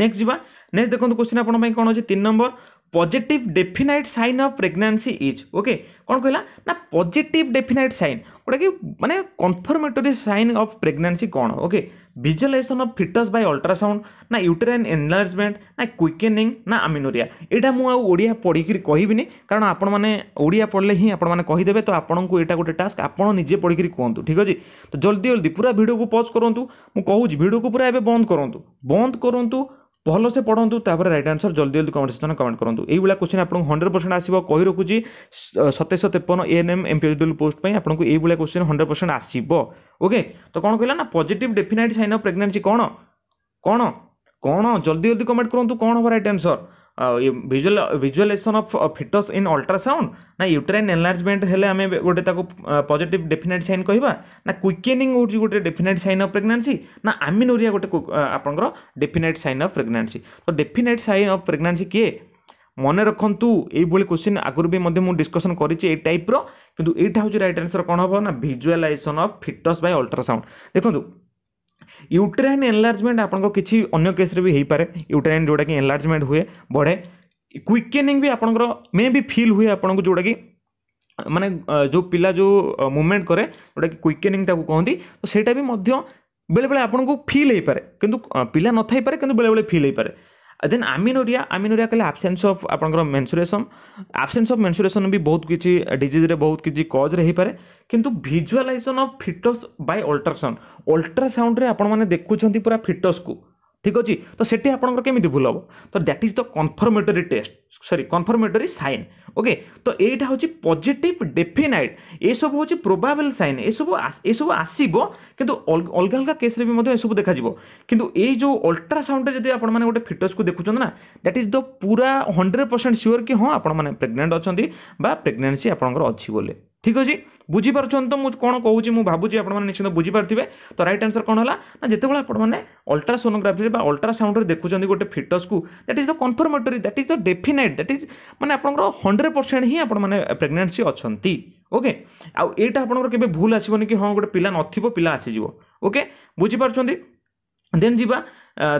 নেক্সট যা নেক্সট দেখুন কোশ্চিন আপনার কোণ অনেক তিন number positive definite sign of pregnancy is okay কোণ কহিলা না পজিটিভ ডেফিনাইট সাইন গোটা কি মানে কনফর্মেটরি সাইন অফ প্রেগনান্সি কোণ okay visualization of fetus by ultrasound না ইউটেরাইন এনলার্জমেন্ট না কুইকেনিং না আমিনোরিয়া এটা মু আউ ওড়িয়া পড়িকি কহিবিনি কারণ আপন মানে ওড়িয়া পড়লে হি আপন মানে কহিদেবে তো আপনাকে এটা গোটে টাস্ক আপন নিজে পড়িকি কুহতু ঠিক আছে তো জলদি জলদি পুরা ভিডিওকে পজ করতু মু কহুছি ভিডিওকে পুরা এবে বন্ধ করতু বন্ধ করতু ଭଲସେ ପଢ଼ନ୍ତୁ ତାପରେ ରାଇଟ୍ ଆନ୍ସର୍ ଜଲ୍ଦି ଜଲ୍ଦି କମେଣ୍ଟ ସେକ୍ସନ୍ କମେଣ୍ଟ କରନ୍ତୁ ଏଇଭଳିଆ କୋଶ୍ଚିନ୍ ଆପଣଙ୍କୁ ହଣ୍ଡ୍ରେଡ଼ ପରସେଣ୍ଟ ଆସିବ କହି ରଖୁଛି ସତେଇଶହ ତେପନ ଏନ୍ ଏମ୍ ଏମ୍ପିରିଡୁଲ୍ ପୋଷ୍ଟ ପାଇଁ ଆପଣଙ୍କୁ ଏଇଭଳିଆ କୋଶ୍ଚିନ୍ ହଣ୍ଡ୍ରେଡ଼ ପରସେଣ୍ଟ ଆସିବ ଓକେ ତ କ'ଣ କହିଲା ନା positive definite sign of pregnancy କ'ଣ କ'ଣ କ'ଣ ଜଲ୍ଦି ଜଲ୍ଦି କମେଣ୍ଟ କରନ୍ତୁ କ'ଣ ହେବ right answer visual visualization of fetus in ultrasound ନା ୟୁଟ୍ରାଇନ୍ ଏନ୍ଲାର୍ଜମେଣ୍ଟ ହେଲେ ଆମେ ଗୋଟେ ତାକୁ ପଜିଟିଭ୍ ଡେଫିନେଟ୍ ସାଇନ୍ କହିବା ନା କ୍ୱିକେନିଙ୍ଗ ହେଉଛି ଗୋଟେ ଡେଫିନେଟ୍ ସାଇନ୍ ଅଫ୍ ପ୍ରେଗନାନ୍ସି ନା ଆମିନୋରିଆ ଗୋଟେ ଆପଣଙ୍କର ଡେଫିନେଟ୍ ସାଇନ୍ ଅଫ୍ ପ୍ରେଗନାନ୍ସି ତ ଡେଫିନେଟ୍ ସାଇନ୍ ଅଫ୍ ପ୍ରେଗନାନ୍ସି କିଏ ମନେ ରଖନ୍ତୁ ଏଇଭଳି କ୍ୱେଶ୍ଚିନ୍ ଆଗରୁ ବି ମଧ୍ୟ ମୁଁ ଡିସ୍କସନ୍ କରିଛି ଏଇ ଟାଇପ୍ର କିନ୍ତୁ ଏଇଟା ହେଉଛି ରାଇଟ୍ ଆନ୍ସର୍ କ'ଣ ହେବ ନା visualization of fetus by ultrasound ଦେଖନ୍ତୁ यूट्रेन एनलार्जमेंट आपको किसी अन्य केस्रे भी यूट्रेन जोटा कि एनलार्जमेंट हुए बढ़े क्विकेनिंग भी आप मे भी फिल हुए आपन जोटा कि मानने जो पिला जो मुमेंट कै जोटा कि क्विकेनिंग कहती तो सेटा भी बेले बेले आपको फिल हो पाए कि पिला न थपे कि बेले बेले फिल हो पाए ଦେନ୍ ଆମିନୋରିଆ ଆମିନୋରିଆ କହିଲେ ଆବସେନ୍ସ ଅଫ୍ ଆପଣଙ୍କର ମେନ୍ସୁରେସନ୍ ଆବସେନ୍ସ ଅଫ୍ ମେନ୍ସୁରେସନ୍ ବି ବହୁତ କିଛି ଡିଜିଜ୍ରେ ବହୁତ କିଛି କଜ୍ରେ ହେଇପାରେ କିନ୍ତୁ visualization of fetus by ultrasound ଅଲ୍ଟ୍ରାସାଉଣ୍ଡରେ ଆପଣମାନେ ଦେଖୁଛନ୍ତି ପୁରା ଫିଟସ୍କୁ ঠিক ଅଛି ତ ସେଠି ଆପଣଙ୍କର କେମିତି ଭୁଲ ହେବ ତ that is the confirmatory test sorry confirmatory sign okay ତ ଏଇଟା ହେଉଛି ପଜିଟିଭ୍ ଡେଫିନାଇଟ୍ ଏସବୁ ହେଉଛି ପ୍ରୋବାବେଲ୍ ସାଇନ୍ ଏସବୁ ଏସବୁ ଆସିବ କିନ୍ତୁ ଅଲଗା ଅଲଗା କେସ୍ରେ ବି ମଧ୍ୟ ଏସବୁ ଦେଖାଯିବ କିନ୍ତୁ ଏଇ ଯେଉଁ ଅଲ୍ଟ୍ରାସାଉଣ୍ଡରେ ଯଦି ଆପଣମାନେ ଗୋଟେ ଫିଟସ୍କୁ ଦେଖୁଛନ୍ତି ନା ଦ୍ୟାଟ୍ ଇଜ୍ ଦ ପୁରା ହଣ୍ଡ୍ରେଡ଼ ପରସେଣ୍ଟ ସିଓର୍ କି ହଁ ଆପଣମାନେ ପ୍ରେଗନେଣ୍ଟ ଅଛନ୍ତି ବା ପ୍ରେଗନେନ୍ସି ଆପଣଙ୍କର ଅଛି ବୋଲି ঠিক ଅଛି ବୁଝିପାରୁଛନ୍ତି ତ ମୁଁ କ'ଣ କହୁଛି ମୁଁ ଭାବୁଛି ଆପଣମାନେ ନିଶ୍ଚିତ ବୁଝିପାରୁଥିବେ ତ ରାଇଟ୍ ଆନ୍ସର୍ କ'ଣ ହେଲା ନା ଯେତେବେଳେ ଆପଣମାନେ ଅଲ୍ଟ୍ରାସୋନୋଗ୍ରାଫିରେ ବା ଅଲ୍ଟ୍ରାସାଉଣ୍ଡରେ ଦେଖୁଛନ୍ତି ଗୋଟେ ଫିଟସ୍କୁ that is the confirmatory that is the definite that is ମାନେ ଆପଣଙ୍କର ହଣ୍ଡ୍ରେଡ଼ ପରସେଣ୍ଟ ହିଁ ଆପଣମାନେ ପ୍ରେଗନେନ୍ସି ଅଛନ୍ତି ଓକେ ଆଉ ଏଇଟା ଆପଣଙ୍କର କେବେ ଭୁଲ ଆସିବନି କି ହଁ ଗୋଟେ ପିଲା ନଥିବ ପିଲା ଆସିଯିବ ଓକେ ବୁଝିପାରୁଛନ୍ତି ଦେନ୍ ଯିବା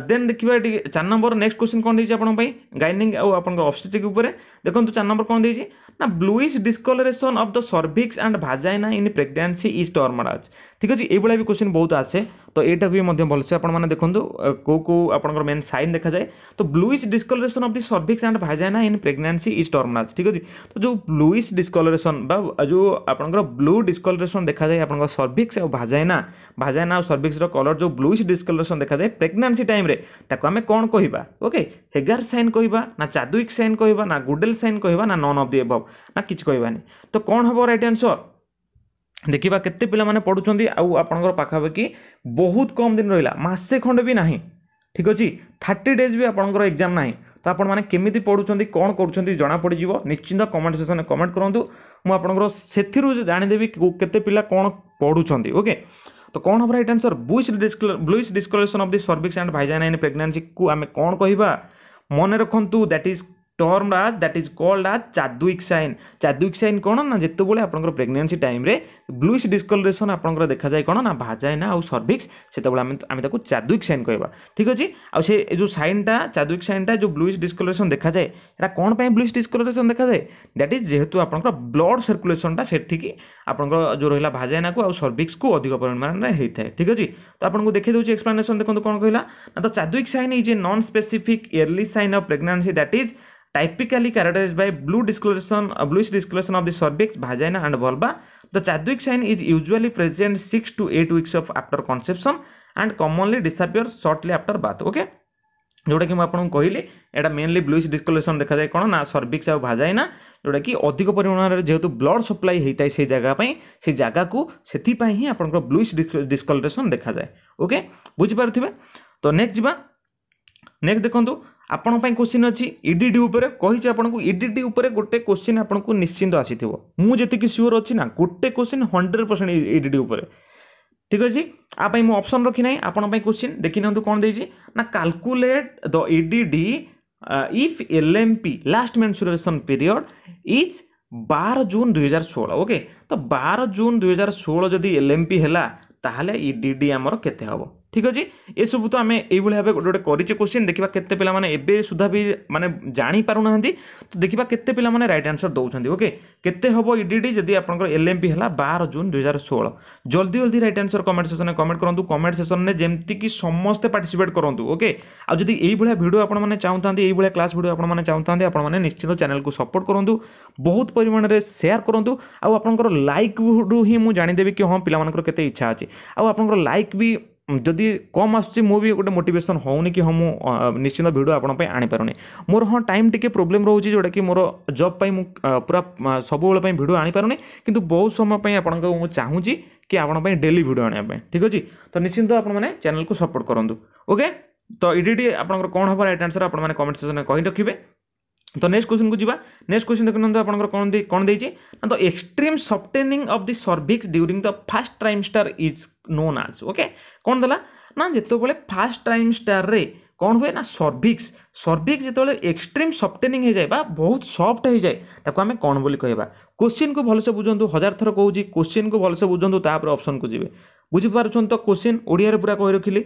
ଦେନ୍ ଦେଖିବା ଟିକେ ଚାରି ନମ୍ବର ନେକ୍ସଟ କ୍ୱେଶ୍ଚିନ୍ କ'ଣ ଦେଇଛି ଆପଣଙ୍କ ପାଇଁ ଗାଇନିଂ ଆଉ ଆପଣଙ୍କ ଅବଷ୍ଟ୍ରିକ୍ ଉପରେ ଦେଖନ୍ତୁ ଚାରି ନମ୍ବର କ'ଣ ଦେଇଛି Now, bluish discoloration of the cervix and vagina in pregnancy is normal. ঠিক আছে এইভাবে ବି କୋଶ୍ଚିନ୍ ବହୁତ ଆସେ ତ ଏଇଟାକୁ ବି ମଧ୍ୟ ଭଲସେ ଆପଣମାନେ ଦେଖନ୍ତୁ କେଉଁ କେଉଁ ଆପଣଙ୍କର ମେନ୍ ସାଇନ୍ ଦେଖାଯାଏ ତ bluish discoloration of the cervix and vagina in pregnancy is termed as ଠିକ୍ ଅଛି ତ ଯେଉଁ ବ୍ଲୁଇସ୍ ଡିସ୍କଲରେସନ୍ ବା ଯେଉଁ ଆପଣଙ୍କର ବ୍ଲୁ ଡିସ୍କଲରେସନ୍ ଦେଖାଯାଏ ଆପଣଙ୍କ ସର୍ଭିକ୍ସ ଆଉ ଭାଜାଇନା ଭାଜାଇନା ଆଉ ସର୍ଭିକ୍ସର କଲର୍ ଯେଉଁ ବ୍ଲୁଇସ୍ ଡିସ୍କଲରେସନ୍ ଦେଖାଯାଏ ପ୍ରେଗନାନ୍ସି ଟାଇମ୍ରେ ତାକୁ ଆମେ କ'ଣ କହିବା ଓକେ ହେଗାର ସାଇନ୍ କହିବା ନା ଚାଦୁଇକ୍ ସାଇନ୍ କହିବା ନା ଗୁଡେଲ୍ ସାଇନ୍ କହିବା ନା ନନ୍ ଅଫ୍ ଦି ଏଭବ୍ ନା କିଛି କହିବାନି ତ କ'ଣ ହେବ ରାଇଟ୍ ଆନ୍ସର୍ ଦେଖିବା କେତେ ପିଲାମାନେ ପଢ଼ୁଛନ୍ତି ଆଉ ଆପଣଙ୍କର ପାଖାପାଖି ବହୁତ କମ୍ ଦିନ ରହିଲା ମାସେ ଖଣ୍ଡେ ବି ନାହିଁ ଠିକ୍ ଅଛି ଥାର୍ଟି ଡେଜ୍ ବି ଆପଣଙ୍କର ଏକ୍ଜାମ୍ ନାହିଁ ତ ଆପଣମାନେ କେମିତି ପଢ଼ୁଛନ୍ତି କ'ଣ କରୁଛନ୍ତି ଜଣାପଡ଼ିଯିବ ନିଶ୍ଚିନ୍ତ କମେଣ୍ଟ ସେକ୍ସନ୍ରେ କମେଣ୍ଟ କରନ୍ତୁ ମୁଁ ଆପଣଙ୍କର ସେଥିରୁ ଜାଣିଦେବି କେତେ ପିଲା କ'ଣ ପଢ଼ୁଛନ୍ତି ଓକେ ତ କ'ଣ ହେବ right answer bluish bluish discoloration of the cervix and vagina in ପ୍ରେଗନାନ୍ସିକୁ ଆମେ କ'ଣ କହିବା ମନେ ରଖନ୍ତୁ that is term as that is called as Chadwick sign Chadwick sign କ'ଣ ନା ଯେତେବେଳେ ଆପଣଙ୍କର ପ୍ରେଗନେନ୍ସି ଟାଇମ୍ରେ ବ୍ଲୁଇସ୍ ଡିସ୍କଲରେସନ୍ ଆପଣଙ୍କର ଦେଖାଯାଏ କ'ଣ ନା ଭାଜାଇନା ଆଉ ସର୍ଭିକ୍ସ ସେତେବେଳେ ଆମେ ଆମେ ତାକୁ ଚାଦୁଇକ୍ ସାଇନ୍ କହିବା ଠିକ୍ ଅଛି ଆଉ ସେ ଯେଉଁ ସାଇନ୍ଟା ଚାଦୁଇକ୍ ସାଇନ୍ଟା ଯେଉଁ ବ୍ଲୁଇସ୍ ଡିସ୍କଲରେସନ୍ ଦେଖାଯାଏ ଏଇଟା କ'ଣ ପାଇଁ ବ୍ଲୁଇସ୍ ଡିସ୍କଲରେସନ୍ ଦେଖାଯାଏ ଦ୍ୟାଟ୍ ଇଜ୍ ଯେହେତୁ ଆପଣଙ୍କର ବ୍ଲଡ୍ ସର୍କୁଲେସନ୍ଟା ସେଠିକି ଆପଣଙ୍କର ଯେଉଁ ରହିଲା ଭାଜାଇନାକୁ ଆଉ ସର୍ଭିକ୍ସକୁ ଅଧିକ ପରିମାଣରେ ହେଇଥାଏ ଠିକ୍ ଅଛି ତ ଆପଣଙ୍କୁ ଦେଖେଇ ଦେଉଛି ଏକ୍ସପ୍ଲାନେସନ୍ ଦେଖନ୍ତୁ କ'ଣ କହିଲା ନା ତ Chadwick sign is a non specific early sign of pregnancy that is typically characterized by blue discoloration uh, bluish discoloration of the cervix vagina and vulva the chadwick sign is usually present 6 to 8 weeks of after conception and commonly disappear shortly after birth okay जोटा कि आपको कहली एटा mainly bluish डिस्कलेसन देखा जाए कौन ना cervix आ भाजाएना जोटा कि अधिक परिमाण जेहेतु ब्लड सप्लाई होता है से जगह से जगह को से ही आप ब्लूश डिस्कलेसन देखा जाए ओके बुझीपे तो नेक्स्ट जावा नेक्स्ट देखो ଆପଣଙ୍କ ପାଇଁ କୋଶ୍ଚିନ୍ ଅଛି ଇଡିଡି ଉପରେ କହିଛି ଆପଣଙ୍କୁ ଇଡିଡି ଉପରେ ଗୋଟେ କୋଶ୍ଚିନ୍ ଆପଣଙ୍କୁ ନିଶ୍ଚିନ୍ତ ଆସିଥିବ ମୁଁ ଯେତିକି ସିଓର ଅଛି ନା ଗୋଟେ କୋଶ୍ଚିନ୍ ହଣ୍ଡ୍ରେଡ଼ ପରସେଣ୍ଟ ଇଡିଡି ଉପରେ ଠିକ୍ ଅଛି ଆ ପାଇଁ ମୁଁ ଅପସନ୍ ରଖିନାହିଁ ଆପଣଙ୍କ ପାଇଁ କୋଶ୍ଚିନ୍ ଦେଖିନିଅନ୍ତୁ କ'ଣ ଦେଇଛି ନା calculate the EDD if L M P last menstruation period is ବାର ଜୁନ୍ ଦୁଇହଜାର ଷୋହଳ ଓକେ ତ ବାର ଜୁନ୍ ଦୁଇହଜାର ଷୋହଳ ଯଦି ଏଲ୍ ଏମ୍ ପି ହେଲା ତାହେଲେ ଇଡିଡି ଆମର କେତେ ହେବ ঠিক ଅଛି ଏସବୁ ତ ଆମେ ଏଇଭଳି ଭାବେ ଗୋଟେ ଗୋଟେ କରିଛେ କୋଶ୍ଚିନ୍ ଦେଖିବା କେତେ ପିଲାମାନେ ଏବେ ସୁଦ୍ଧା ବି ମାନେ ଜାଣିପାରୁନାହାନ୍ତି ତ ଦେଖିବା କେତେ ପିଲାମାନେ ରାଇଟ୍ ଆନ୍ସର୍ ଦେଉଛନ୍ତି ଓକେ କେତେ ହେବ ଇ ଡି ଡ଼ି ଯଦି ଆପଣଙ୍କର ଏଲ୍ ଏମ୍ ପି ହେଲା ବାର ଜୁନ୍ ଦୁଇ ହଜାର ଷୋହଳ ଜଲ୍ଦି ଜଲ୍ଦି ରାଇଟ୍ ଆନ୍ସର୍ କମେଣ୍ଟ ସେସନ୍ରେ କମେଣ୍ଟ କରନ୍ତୁ କମେଣ୍ଟ ସେସନ୍ରେ ଯେମିତିକି ସମସ୍ତେ ପାର୍ଟିସିପେଟ୍ କରନ୍ତୁ ଓକେ ଆଉ ଯଦି ଏଇଭଳିଆ ଭିଡ଼ିଓ ଆପଣମାନେ ଚାହୁଁଥାନ୍ତି ଏଇଭଳିଆ କ୍ଲାସ୍ ଭିଡ଼ିଓ ଆପଣମାନେ ଚାହୁଁଥାନ୍ତି ଆପଣମାନେ ନିଶ୍ଚିତ ଚ୍ୟାନେଲ୍କୁ ସପୋର୍ଟ କରନ୍ତୁ ବହୁତ ପରିମାଣରେ ସେୟାର କରନ୍ତୁ ଆଉ ଆପଣଙ୍କର ଲାଇକ୍ରୁ ହିଁ ମୁଁ ଜାଣିଦେବି କି ହଁ ପିଲାମାନଙ୍କର କେତେ ଇଚ୍ଛା ଅଛି ଆଉ ଆପଣଙ୍କର ଲାଇକ୍ ବି ଯଦି କମ୍ ଆସୁଛି ମୁଁ ବି ଗୋଟେ ମୋଟିଭେସନ୍ ହେଉନି କି ହଁ ମୁଁ ନିଶ୍ଚିନ୍ତ ଭିଡ଼ିଓ ଆପଣଙ୍କ ପାଇଁ ଆଣିପାରୁନି ମୋର ହଁ ଟାଇମ୍ ଟିକେ ପ୍ରୋବ୍ଲେମ୍ ରହୁଛି ଯେଉଁଟାକି ମୋର ଜବ୍ ପାଇଁ ମୁଁ ପୁରା ସବୁବେଳେ ପାଇଁ ଭିଡ଼ିଓ ଆଣିପାରୁନି କିନ୍ତୁ ବହୁତ ସମୟ ପାଇଁ ଆପଣଙ୍କୁ ମୁଁ ଚାହୁଁଛି କି ଆପଣଙ୍କ ପାଇଁ ଡେଲି ଭିଡ଼ିଓ ଆଣିବା ପାଇଁ ଠିକ୍ ଅଛି ତ ନିଶ୍ଚିନ୍ତ ଆପଣମାନେ ଚ୍ୟାନେଲ୍କୁ ସପୋର୍ଟ କରନ୍ତୁ ଓକେ ତ ଇଡ଼ିଟି ଆପଣଙ୍କର କ'ଣ ହେବ ରାଇଟ୍ ଆନ୍ସର୍ ଆପଣମାନେ କମେଣ୍ଟ ସେକ୍ସନ୍ରେ କହି ରଖିବେ ତ ନେକ୍ସଟ କ୍ୱେଶ୍ଚନକୁ ଯିବା ନେକ୍ସଟ କ୍ୱେଶ୍ଚନ ଦେଖନ୍ତୁ ଆପଣଙ୍କର କ'ଣ କ'ଣ ଦେଇଛି ନା the extreme softening of the cervix during the first trimester is known as okay କ'ଣ ଦେଲା ନା ଯେତେବେଳେ ଫାର୍ଷ୍ଟ ଟ୍ରାଇମିଷ୍ଟରରେ କ'ଣ ହୁଏ ନା ସର୍ଭିକ୍ସ ସର୍ଭିକ୍ସ ଯେତେବେଳେ ଏକ୍ସଟ୍ରିମ୍ ସଫ୍ଟେନିଂ ହେଇଯାଏ ବା ବହୁତ ସଫ୍ଟ ହେଇଯାଏ ତାକୁ ଆମେ କ'ଣ ବୋଲି କହିବା କୋଶ୍ଚିନ୍କୁ ଭଲସେ ବୁଝନ୍ତୁ ହଜାର ଥର କହୁଛି କୋଶ୍ଚିନ୍କୁ ଭଲସେ ବୁଝନ୍ତୁ ତାପରେ ଅପସନ୍କୁ ଯିବେ ବୁଝିପାରୁଛନ୍ତି ତ କୋଶ୍ଚିନ୍ ଓଡ଼ିଆରେ ପୁରା କହି ରଖିଲି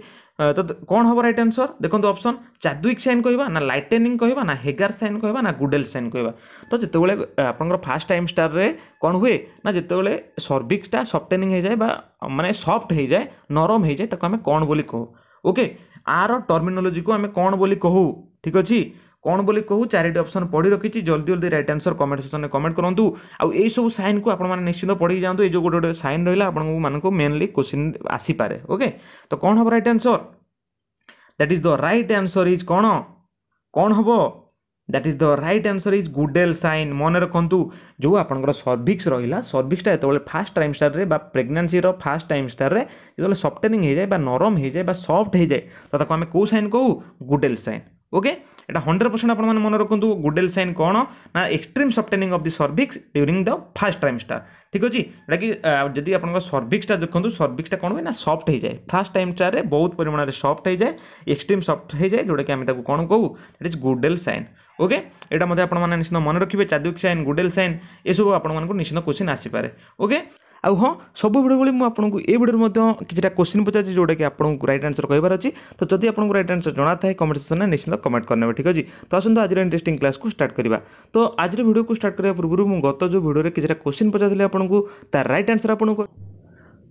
ତ କ'ଣ ହେବ ରାଇଟ୍ ଆନ୍ସର୍ ଦେଖନ୍ତୁ ଅପସନ୍ ଚାଦ୍ୱିକ୍ ସାଇନ୍ କହିବା ନା ଲାଇଟେନିଂ କହିବା ନା ହେଗାର ସାଇନ୍ କହିବା ନା ଗୁଡେଲ୍ ସାଇନ୍ କହିବା ତ ଯେତେବେଳେ ଆପଣଙ୍କର ଫାର୍ଷ୍ଟ ଟାଇମ୍ ଷ୍ଟାର୍ରେ କ'ଣ ହୁଏ ନା ଯେତେବେଳେ ସର୍ଭିକ୍ସଟା ସଫ୍ଟେନିଂ ହେଇଯାଏ ବା ମାନେ ସଫ୍ଟ ହେଇଯାଏ ନରମ ହେଇଯାଏ ତାକୁ ଆମେ କ'ଣ ବୋଲି କହୁ ଓକେ ଆର ଟର୍ମିନୋଲୋଜିକୁ ଆମେ କ'ଣ ବୋଲି କହୁ ଠିକ୍ ଅଛି କ'ଣ ବୋଲି କହୁ ଚାରିଟି ଅପସନ୍ ପଢ଼ି ରଖିଛି ଜଲ୍ଦି ଜଲ୍ଦି ରାଇଟ୍ ଆନ୍ସର୍ କମେଣ୍ଟ ସେକ୍ସନ୍ରେ କମେଣ୍ଟ କରନ୍ତୁ ଆଉ ଏଇସବୁ ସାଇନ୍କୁ ଆପଣମାନେ ନିଶ୍ଚିନ୍ତ ପଢ଼ିକି ଯାଆନ୍ତୁ ଏଇ ଯେଉଁ ଗୋଟେ ଗୋଟେ ସାଇନ୍ ରହିଲା ଆପଣଙ୍କୁ ମାନଙ୍କୁ ମେନ୍ଲି କୋଶ୍ଚିନ୍ ଆସିପାରେ ଓକେ ତ କ'ଣ ହେବ right answer that is the right answer is କ'ଣ କ'ଣ ହେବ that is the right answer is Goodell sign ମନେ ରଖନ୍ତୁ ଯେଉଁ ଆପଣଙ୍କର ସର୍ଭିକ୍ସ ରହିଲା ସର୍ଭିକ୍ସଟା ଯେତେବେଳେ ଫାର୍ଷ୍ଟ ଟାଇମ୍ ଷ୍ଟାର୍ରେ ବା ପ୍ରେଗନାନ୍ସିର ଫାର୍ଷ୍ଟ ଟାଇମ୍ ଷ୍ଟାର୍ରେ ଯେତେବେଳେ ସଫ୍ଟେନିଂ ହେଇଯାଏ ବା ନରମ ହେଇଯାଏ ବା ସଫ୍ଟ ହେଇଯାଏ ତ ତାକୁ ଆମେ କେଉଁ ସାଇନ୍ କହୁ ଗୁଡେଲ୍ ସାଇନ୍ ଓକେ এটা হন্ড্রেড পরসেন্ট আপনার মনে রাখতু গুডেল সাইন কোণ না extreme softening of the cervix during the first trimester ঠিক আছে এটা কি যদি আপনার সর্ভিক্সটা দেখুন সর্ভিক্সটা কোণ হুয়ে না সফট হয়ে যায় ফার্স্ট টাইমস্টারে বহুত পরিমাণে সফট হয়ে যায় এক্সট্রিম সফট হয়ে যায় যেটা কি আমি তাকে কোণ কহু that is Goodell sign okay এটা মধ্যে আপনার নিশ্চিত মনে রাখবে চাদুক সাইন গুডেল সাইন এসব আপনার নিশ্চিত কোশ্চিন আসিপারে ওকে ଆଉ ହଁ ସବୁ ଭିଡ଼ିଓ ଭଳି ମୁଁ ଆପଣଙ୍କୁ ଏ ଭିଡ଼ିଓରେ ମଧ୍ୟ କିଛିଟା କୋଶ୍ଚିନ୍ ପଚାରୁଛି ଯେଉଁଟାକି ଆପଣଙ୍କୁ ରାଇଟ୍ ଆନ୍ସର୍ କହିବାର ଅଛି ତ ଯଦି ଆପଣଙ୍କୁ ରାଇଟ୍ ଆନ୍ସର୍ ଜଣାଥାଏ କମେଣ୍ଟ ସେକ୍ସନ୍ରେ ନିଶ୍ଚିତ କମେଣ୍ଟ କରିନେବେ ଠିକ୍ ଅଛି ତ ଆସନ୍ତୁ ଆଜିର ଇଣ୍ଟରେଷ୍ଟିଂ କ୍ଲାସ୍କୁ ଷ୍ଟାର୍ଟ କରିବା ତ ଆଜିର ଭିଡ଼ିଓକୁ ଷ୍ଟାର୍ଟ କରିବା ପୂର୍ବରୁ ମୁଁ ଗତ ଯେଉଁ ଭିଡ଼ିଓରେ କିଛିଟା କୋଶ୍ଚିନ୍ ପଚାରିଥିଲି ଆପଣଙ୍କୁ ତା ରାଇଟ୍ ଆନ୍ସର୍ ଆପଣଙ୍କୁ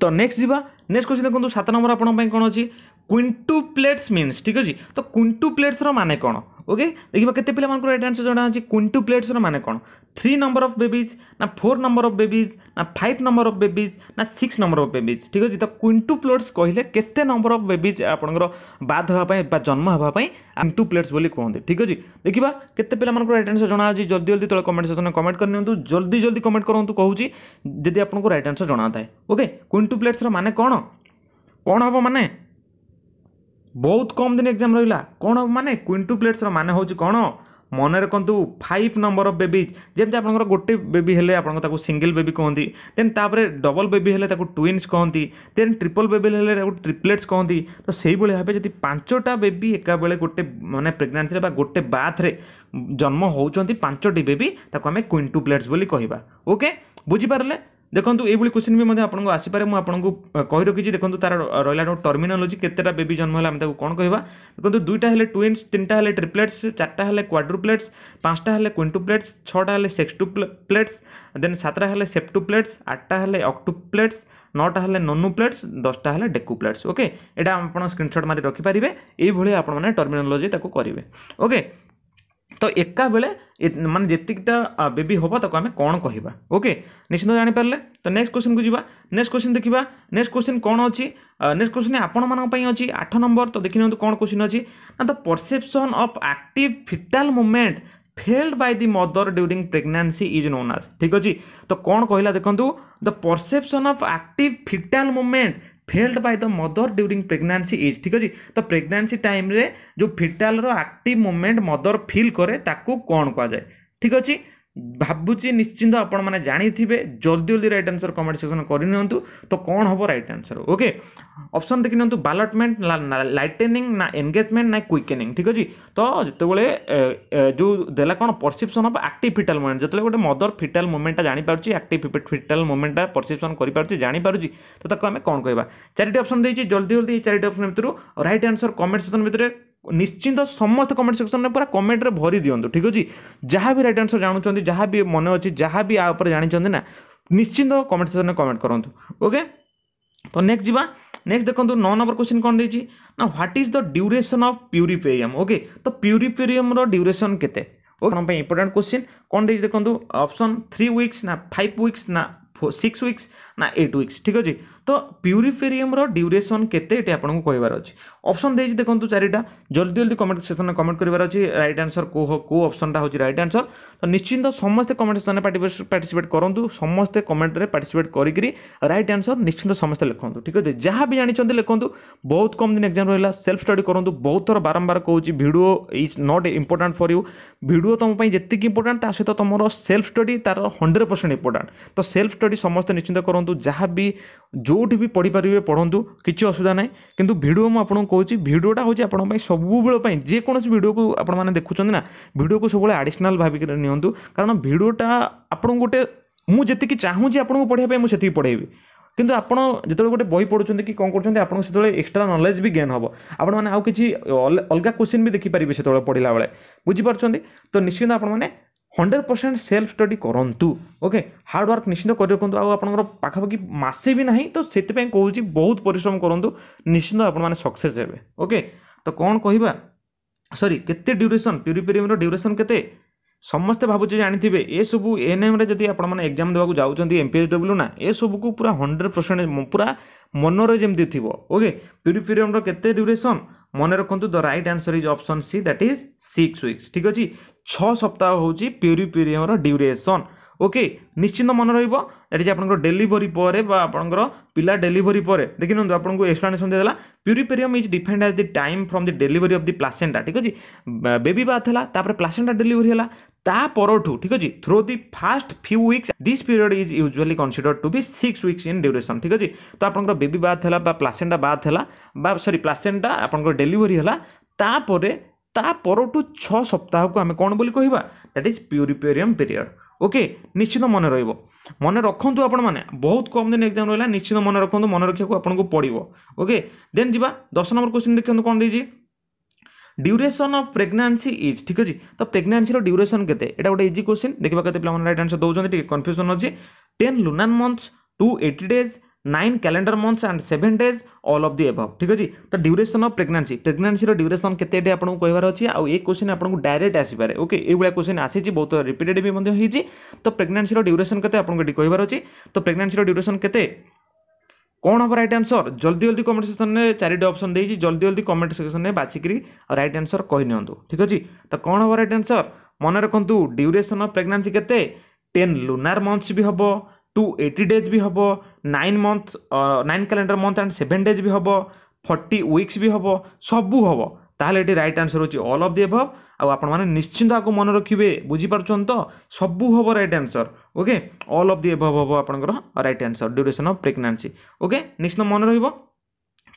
ତ ନେକ୍ସଟ ଯିବା ନେକ୍ସଟ କୋଶ୍ଚିନ୍ ଦେଖନ୍ତୁ ସାତ ନମ୍ବର ଆପଣଙ୍କ ପାଇଁ କ'ଣ ଅଛି କୁଇଣ୍ଟୁପ୍ଲେଟ୍ସ ମିନ୍ସ ଠିକ୍ ଅଛି ତ କୁଇଣ୍ଟୁପ୍ଲେଟ୍ସର ମାନେ କ'ଣ ଓକେ ଦେଖିବା କେତେ ପିଲାମାନଙ୍କର ରାଇଟ୍ ଆନ୍ସର୍ ଜଣା ଅଛି କୁଇଣ୍ଟୁପ୍ଲେଟ୍ସର ମାନେ କ'ଣ থ্রি নম্বর অফ বেবিজ না ফোর নম্বর অফ বেবিজ না ফাইভ নম্বর অফ বেবিজ না সিক্স নম্বর অফ বেবিজ ঠিক আছে তো কুইন্টুপ্লেটস কহিলে কেতে নম্বর অফ বেবিজ আপনার বাদ হওয়া বা জন্ম হওয়া কুইন্টুপ্লেটস বলে কুহতি ঠিক আছে দেখিবা কেতে পিলা রাইট আনসর জনা আছে জলদি জলদি তলে কমেন্ট সেকশনে কমেন্ট করে নিউ জলদি জলদি কমেন্ট করতু কুচি যদি আপনার রাইট আনসর জনা থাকে ওকে কুইন্টুপ্লেটসর মানে কোণ কোণ হব মানে ବହୁତ କମ୍ ଦିନ ଏକ୍ଜାମ୍ ରହିଲା କ'ଣ ମାନେ କ୍ୱିଣ୍ଟୁପ୍ଲେଟ୍ସର ମାନେ ହେଉଛି କ'ଣ ମନେ ରଖନ୍ତୁ ଫାଇଭ୍ ନମ୍ବର ଅଫ୍ ବେବିଜ୍ ଯେମିତି ଆପଣଙ୍କର ଗୋଟେ ବେବି ହେଲେ ଆପଣଙ୍କ ତାକୁ ସିଙ୍ଗଲ୍ ବେବି କୁହନ୍ତି ଦେନ୍ ତାପରେ ଡବଲ୍ ବେବି ହେଲେ ତାକୁ ଟ୍ୱିନ୍ସ କହନ୍ତି ଦେନ୍ ଟ୍ରିପଲ୍ ବେବି ହେଲେ ତାକୁ ଟ୍ରିପ୍ଲେଟ୍ସ କହନ୍ତି ତ ସେଇଭଳି ଭାବେ ଯଦି ପାଞ୍ଚଟା ବେବି ଏକାବେଳେ ଗୋଟେ ମାନେ ପ୍ରେଗନାନ୍ସିରେ ବା ଗୋଟେ ବାଥ୍ରେ ଜନ୍ମ ହେଉଛନ୍ତି ପାଞ୍ଚଟି ବେବି ତାକୁ ଆମେ କ୍ୱିଣ୍ଟୁପ୍ଲେଟ୍ସ ବୋଲି କହିବା ଓକେ ବୁଝିପାରିଲେ ଦେଖନ୍ତୁ ଏଇଭଳି କୋଶ୍ଚିନ୍ ବି ମଧ୍ୟ ଆପଣଙ୍କୁ ଆସିପାରେ ମୁଁ ଆପଣଙ୍କୁ କହି ରଖିଛି ଦେଖନ୍ତୁ ତା'ର ରହିଲା ଟର୍ମିନୋଲୋଜି କେତେଟା ବେବି ଜନ୍ମ ହେଲା ଆମେ ତାକୁ କ'ଣ କହିବା ଦେଖନ୍ତୁ ଦୁଇଟା ହେଲେ ଟ୍ୱିନ୍ସ ତିନିଟା ହେଲେ ଟ୍ରିପ୍ଲେଟ୍ସ ଚାରିଟା ହେଲେ କ୍ୱାଡ୍ରୁପ୍ଲେଟ୍ସ ପାଞ୍ଚଟା ହେଲେ କ୍ୱିଣ୍ଟୁପ୍ଲେଟ୍ସ ଛଅଟା ହେଲେ ସେକ୍ସଟୁ ପ୍ଲେଟ୍ସ ଦେନ୍ ସାତଟା ହେଲେ ସେପ୍ଟୁପ୍ଲେଟ୍ସ ଆଠଟା ହେଲେ ଅକ୍ଟୁପ୍ଲେଟ୍ସ ନଅଟା ହେଲେ ନନୁ ପ୍ଲେଟ୍ସ ଦଶଟା ହେଲେ ଡେକୁ ପ୍ଲେଟ୍ସ ଓକେ ଏଇଟା ଆପଣ ସ୍କ୍ରିନଶଟ୍ ମାରି ରଖିପାରିବେ ଏଇଭଳି ଆପଣମାନେ ଟର୍ମିନୋଲୋଜି ତାକୁ କରିବେ ଓକେ तो एका बेले मानते जीकटा बेबी हम तक आम कौन कह ओके निश्चिंत जापारे तो नेक्स्ट क्वेश्चन को जी नेक्स्ट क्वेश्चन देखा नेक्स्ट क्वेश्चन कौन अच्छी नेक्स्ट क्वेश्चन आपण मानी अच्छी आठ नंबर तो देखी नि कौन क्वेश्चन अच्छी ना तो perception of act fetal movement felt by the mother during pregnancy is known as ठीक अच्छे तो कौन कहला देखो the perception of act fetal movement felt by the mother during pregnancy as ଠିକ୍ ଅଛି ତ ପ୍ରେଗନାନ୍ସି ଟାଇମ୍ରେ ଯେଉଁ ଫିଟାଲ୍ର ଆକ୍ଟିଭ୍ ମୁଭମେଣ୍ଟ ମଦର ଫିଲ୍ କରେ ତାକୁ କ'ଣ କୁହାଯାଏ ଠିକ୍ ଅଛି ଭାବୁଛି ନିଶ୍ଚିନ୍ତ ଆପଣମାନେ ଜାଣିଥିବେ ଜଲ୍ଦି ଜଲ୍ଦି ରାଇଟ୍ ଆନ୍ସର୍ କମେଣ୍ଟ ସେକ୍ସନ୍ କରିନିଅନ୍ତୁ ତ କ'ଣ ହେବ ରାଇଟ୍ ଆନ୍ସର୍ ଓକେ ଅପସନ୍ ଦେଖିନିଅନ୍ତୁ ବାଲଟମେଣ୍ଟ ଲାଇଟେନିଂ ନା ଏନଗେଜମେଣ୍ଟ ନା କ୍ୱିକେନିଂ ଠିକ୍ ଅଛି ତ ଯେତେବେଳେ ଯେଉଁ ଦେଲା କ'ଣ perception of active fetal movement ଯେତେବେଳେ ଗୋଟେ ମଦର ଫିଟାଲ୍ ମୁଭମେଣ୍ଟଟା ଜାଣିପାରୁଛି ଆକ୍ଟିଭ୍ ଫିଟାଲ୍ ମୁଭମେଣ୍ଟଟା ପରସେପ୍ସନ୍ କରିପାରୁଛି ଜାଣିପାରୁଛି ତ ତାକୁ ଆମେ କ'ଣ କହିବା ଚାରିଟି ଅପସନ୍ ଦେଇଛି ଜଲ୍ଦି ଜଲ୍ଦି ଏଇ ଚାରିଟି ଅପସନ୍ ଭିତରୁ ରାଇଟ୍ ଆନ୍ସର୍ କମେଣ୍ଟ ସେକ୍ସନ୍ ଭିତରେ ନିଶ୍ଚିନ୍ତ ସମସ୍ତ କମେଣ୍ଟ ସେକ୍ସନରେ ପୁରା କମେଣ୍ଟରେ ଭରି ଦିଅନ୍ତୁ ଠିକ୍ ଅଛି ଯାହା ବି ରାଇଟ୍ ଆନ୍ସର୍ ଜାଣୁଛନ୍ତି ଯାହା ବି ମନେ ଅଛି ଯାହା ବି ଆ ଉପରେ ଜାଣିଛନ୍ତି ନା ନିଶ୍ଚିନ୍ତ କମେଣ୍ଟ ସେକ୍ସନରେ କମେଣ୍ଟ କରନ୍ତୁ ଓକେ ତ ନେକ୍ସଟ ଯିବା ନେକ୍ସଟ ଦେଖନ୍ତୁ ନଅ ନମ୍ବର କ୍ୱେଶ୍ଚିନ୍ କ'ଣ ଦେଇଛି ନା what is the duration of puerperium okay ତ ପ୍ୟୁରିଫେରିୟମ୍ର ଡ୍ୟୁରେସନ୍ କେତେ ଓ କ'ଣ ପାଇଁ ଇମ୍ପୋର୍ଟାଣ୍ଟ କ୍ୱେଶ୍ଚିନ୍ କ'ଣ ଦେଇଛି ଦେଖନ୍ତୁ ଅପସନ୍ ଥ୍ରୀ ୱିକ୍ସ ନା ଫାଇଭ୍ ୱିକ୍ସ ନା ସିକ୍ସ ୱିକ୍ସ ନା ଏଇଟ୍ ୱିକ୍ସ ଠିକ୍ ଅଛି ତ ପ୍ୟୁରିଫେରିୟମ୍ର ଡ୍ୟୁରେସନ୍ କେତେ ଏଠି ଆପଣଙ୍କୁ କହିବାର ଅଛି ଅପସନ୍ ଦେଇଛି ଦେଖନ୍ତୁ ଚାରିଟା ଜଲ୍ଦି ଜଲ୍ଦି କମେଣ୍ଟ ସେକ୍ସନ୍ରେ କମେଣ୍ଟ କରିବାର ଅଛି ରାଇଟ୍ ଆନ୍ସର୍ କେଉଁ କେଉଁ ଅପସନ୍ଟା ହେଉଛି ରାଇଟ୍ ଆନ୍ସର୍ ତ ନିଶ୍ଚିନ୍ତ ସମସ୍ତେ କମେଣ୍ଟ ସେକ୍ସନ୍ରେ ପାର୍ଟିସିପେଟ୍ କରନ୍ତୁ ସମସ୍ତେ କମେଣ୍ଟରେ ପାର୍ଟିସିପେଟ୍ କରିକିରି ରାଇଟ୍ ଆନ୍ସର୍ ନିଶ୍ଚିନ୍ତ ସମସ୍ତେ ଲେଖନ୍ତୁ ଠିକ୍ ଅଛି ଯାହା ବି ଜାଣିଛନ୍ତି ଲେଖନ୍ତୁ ବହୁତ କମ୍ ଦିନ ଏକ୍ଜାମ୍ ରହିଲା ସେଲ୍ଫ ଷ୍ଟଡ଼ି କରନ୍ତୁ ବହୁତ ଥର ବାରମ୍ବାର କହୁଛି video is not important for you video ତୁମ ପାଇଁ ଯେତିକି ଇମ୍ପୋର୍ଟାଣ୍ଟ ତା ସହିତ ତୁମର ସେଲ୍ଫ ଷ୍ଟଡ଼ି ତା'ର ହଣ୍ଡ୍ରେଡ଼ ପରସେଣ୍ଟ ଇମ୍ପୋର୍ଟାଣ୍ଟ ତ ସେଲ୍ଫ ଷ୍ଟଡ଼ି ସମସ୍ତେ ନିଶ୍ଚିନ୍ତ କରନ୍ତୁ ଯାହା ବି ଯେଉଁ ଯେଉଁଠି ବି ପଢ଼ିପାରିବେ ପଢ଼ନ୍ତୁ କିଛି ଅସୁବିଧା ନାହିଁ କିନ୍ତୁ ଭିଡ଼ିଓ ମୁଁ ଆପଣଙ୍କୁ କହୁଛି ଭିଡ଼ିଓଟା ହେଉଛି ଆପଣଙ୍କ ପାଇଁ ସବୁବେଳ ପାଇଁ ଯେକୌଣସି ଭିଡ଼ିଓକୁ ଆପଣମାନେ ଦେଖୁଛନ୍ତି ନା ଭିଡ଼ିଓକୁ ସବୁବେଳେ ଆଡ଼ିସନାଲ୍ ଭାବିକି ନିଅନ୍ତୁ କାରଣ ଭିଡ଼ିଓଟା ଆପଣଙ୍କୁ ଗୋଟେ ମୁଁ ଯେତିକି ଚାହୁଁଛି ଆପଣଙ୍କୁ ପଢ଼ିବା ପାଇଁ ମୁଁ ସେତିକି ପଢ଼େଇବି କିନ୍ତୁ ଆପଣ ଯେତେବେଳେ ଗୋଟେ ବହି ପଢ଼ୁଛନ୍ତି କି କ'ଣ କରୁଛନ୍ତି ଆପଣଙ୍କୁ ସେତେବେଳେ ଏକ୍ସଟ୍ରା ନଲେଜ୍ ବି ଗେନ୍ ହେବ ଆପଣମାନେ ଆଉ କିଛି ଅଲଗା କୋଶ୍ଚିନ୍ ବି ଦେଖିପାରିବେ ସେତେବେଳେ ପଢ଼ିଲା ବେଳେ ବୁଝିପାରୁଛନ୍ତି ତ ନିଶ୍ଚିନ୍ତ ଆପଣମାନେ ହଣ୍ଡ୍ରେଡ଼ ପରସେଣ୍ଟ ସେଲ୍ଫ ଷ୍ଟଡ଼ି କରନ୍ତୁ ଓକେ ହାର୍ଡ଼ୱାର୍କ ନିଶ୍ଚିନ୍ତ କରି ରଖନ୍ତୁ ଆଉ ଆପଣଙ୍କର ପାଖାପାଖି ମାସେ ବି ନାହିଁ ତ ସେଥିପାଇଁ କହୁଛି ବହୁତ ପରିଶ୍ରମ କରନ୍ତୁ ନିଶ୍ଚିନ୍ତ ଆପଣମାନେ ସକ୍ସେସ୍ ହେବେ ଓକେ ତ କ'ଣ କହିବା ସରି କେତେ ଡ୍ୟୁରେସନ୍ ପ୍ୟୁରିପେରିମର ଡ୍ୟୁରେସନ୍ କେତେ ସମସ୍ତେ ଭାବୁଛି ଜାଣିଥିବେ ଏସବୁ ଏଏନ୍ଏମ୍ରେ ଯଦି ଆପଣମାନେ ଏକ୍ଜାମ୍ ଦେବାକୁ ଯାଉଛନ୍ତି ଏମ୍ ପି ଏଚ୍ ଡବ୍ଲ୍ୟୁ ନା ଏସବୁକୁ ପୁରା ହଣ୍ଡ୍ରେଡ଼୍ ପରସେଣ୍ଟ ପୁରା ମନରେ ଯେମିତି ଥିବ ଓକେ ପ୍ୟୁରିଫିରିୟମ୍ର କେତେ ଡ୍ୟୁରେସନ୍ ମନେ ରଖନ୍ତୁ the right answer is option C that is six weeks ଠିକ୍ ଅଛି ଛଅ ସପ୍ତାହ ହେଉଛି ପ୍ୟୁରିଫିରିୟମ୍ର ଡ୍ୟୁରେସନ୍ ଓକେ ନିଶ୍ଚିନ୍ତ ମନେ ରହିବ এটা যে আপনার ডেলিভরি পরে বা আপনার পিলা ডেলিভরি পরে দেখি নিউ আপনার এক্সপ্লানেসন দিয়েদেলা puerperium is defined as the time from the delivery of the placenta ঠিক আছে বেবি বাথ হল তাপরে প্লাসেন্টা ডেলিভরি ତା ପରଠୁ ଠିକ୍ ଅଛି through the first few weeks this period is usually consider to be six weeks in duration ଠିକ୍ ଅଛି ତ ଆପଣଙ୍କର ବେବି ବାଥ୍ ହେଲା ବା ପ୍ଲାସେଣ୍ଟା ବାଥ୍ ହେଲା ବା ସରି ପ୍ଲାସେଣ୍ଟା ଆପଣଙ୍କର ଡେଲିଭରି ହେଲା ତାପରେ ତା ପରଠୁ ଛଅ ସପ୍ତାହକୁ ଆମେ କ'ଣ ବୋଲି କହିବା that is puerperium period okay ନିଶ୍ଚିତ ମନେ ରହିବ ମନେ ରଖନ୍ତୁ ଆପଣମାନେ ବହୁତ କମ୍ ଦିନ ଏକ୍ଜାମ୍ ରହିଲା ନିଶ୍ଚିତ ମନେ ରଖନ୍ତୁ ମନେ ରଖିବାକୁ ଆପଣଙ୍କୁ ପଡ଼ିବ ଓକେ ଦେନ୍ ଯିବା ଦଶ ନମ୍ବର କ୍ୱେଶ୍ଚିନ୍ ଦେଖନ୍ତୁ କ'ଣ ଦେଇଛି ଡ୍ୟୁରେସନ୍ ଅଫ୍ ପ୍ରେଗନାନ୍ସି ଇଜ୍ ଠିକ୍ ଅଛି ତ ପ୍ରେଗନାନ୍ସିର ଡ୍ୟୁରେସନ୍ କେତେ ଏଇଟା ଗୋଟେ ଇଜି କୋଶ୍ଚିନ୍ ଦେଖିବା କେତେ ପିଲାମାନେ ରାଇଟ୍ ଆନ୍ସର୍ ଦେଉଛନ୍ତି ଟିକେ କନଫ୍ୟୁଜନ୍ ଅଛି ten lunar months two eighty days nine calendar months and seven days all of the above ঠিক আছে তো ডিউরেসন অফ প্রেগনান্সি প্রেগনান্সির ডিউরেসন কেতে এটি আপনার কহবার অছি আউ এই কোশ্চিন আপনার ডাইরেক্ট আসিপারে ওকে এইভাবে কোশ্চিন আসিছি বহুত রিপিটেড বি হয়েছি তো প্রেগনান্সির ডিউরেসন কেতে আপনার এটি কহবার অছি তো প্রেগনান্সির ডিউরেসন কেতে কোণ হব রাইট আনসর জলদি জলদি কমেন্ট সেকশনে চারিটি অপসন দিয়েছি জলদি জলদি কমেন্ট সেকশনে বাছিকি রাইট আনসর কহিনিয়ন্তু ঠিক আছে তো কোণ হব রাইট আনসর মনে রাখতু ডিউরেসন অফ প্রেগনান্সি কেতে টেন লুনার মন্থস বি হব টু এইটি ডেজ বি হব nine month nine calendar month and seven days বি হব ফর্টি উইক্স বি হব সবু হব তাহলে এটি রাইট আনসর হচ্ছে অল অফ দি এভভ आपण निश्चिंत आपको मन रखिए बुझीपार तो सबू हम right answer okay all of the above हम आप right answer duration of pregnancy okay निश्चित मन रही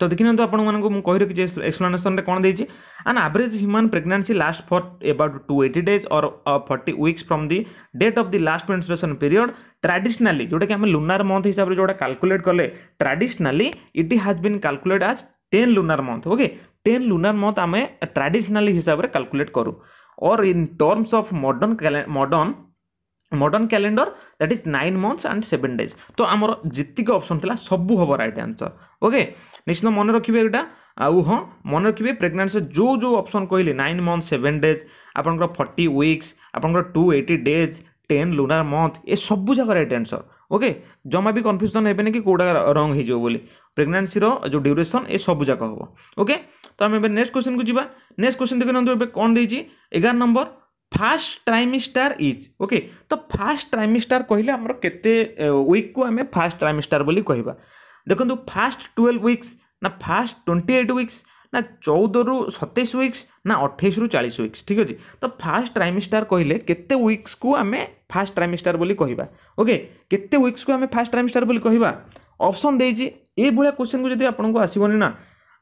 तो देखी तो आपको कही रखी एक्सप्लेनेसन में कौन देती on average human pregnancy last for about two eighty days or forty weeks from the date of the last menstruation period traditionally जोटा कि आम लुनार मंथ हिसाब से जो कालकुलेट कले traditionally it has been calculate as ten lunar month okay ten lunar month आम traditionally हिसाब से काल्कुलेट करूँ और in terms of modern modern modern calendar that is nine months and seven days तो आमर जितक अप्सन था सबू हम रईट आंसर ओके निश्चित मन रखिए यहाँ आउ हाँ मन रखिए प्रेगनान्सी जो जो अप्सन कहली नाइन मन्थ सेवेन डेज आपंकर फर्टी विक्स आप two eighty days ten lunar month ए सबू जाक रईट आंसर ओके जमा भी कन्फ्यूजन हो कि कौटा रंग हो प्रेगनेंसी जो ड्यूरेसन ये सब जाक तो हम ओके तो आम नेक्स्ट क्वेश्चन को जी नेक्स्ट क्वेश्चन देखे ना कौन देगार number first trimester is okay तो फास्ट ट्राइमिस्टार कहले आम के विक् को आम फास्ट ट्राइमिस्टार बोली कह देखो फास्ट ट्वेल्व विक्स ना फास्ट ट्वेंटी एट विक्स ना चौदह रु सतैश विक्स ନା ଅଠେଇଶରୁ ଚାଳିଶ ୱିକ୍ସ ଠିକ୍ ଅଛି ତ ଫାର୍ଷ୍ଟ ଟ୍ରାଇମିଷ୍ଟାର କହିଲେ କେତେ ୱିକ୍ସକୁ ଆମେ ଫାର୍ଷ୍ଟ ଟ୍ରାଇମିଷ୍ଟାର ବୋଲି କହିବା ଓକେ କେତେ ୱିକ୍ସକୁ ଆମେ ଫାର୍ଷ୍ଟ ଟ୍ରାଇମିଷ୍ଟାର ବୋଲି କହିବା ଅପସନ୍ ଦେଇଛି ଏଇଭଳିଆ କ୍ୱେଶ୍ଚିନ୍କୁ ଯଦି ଆପଣଙ୍କୁ ଆସିବନି ନା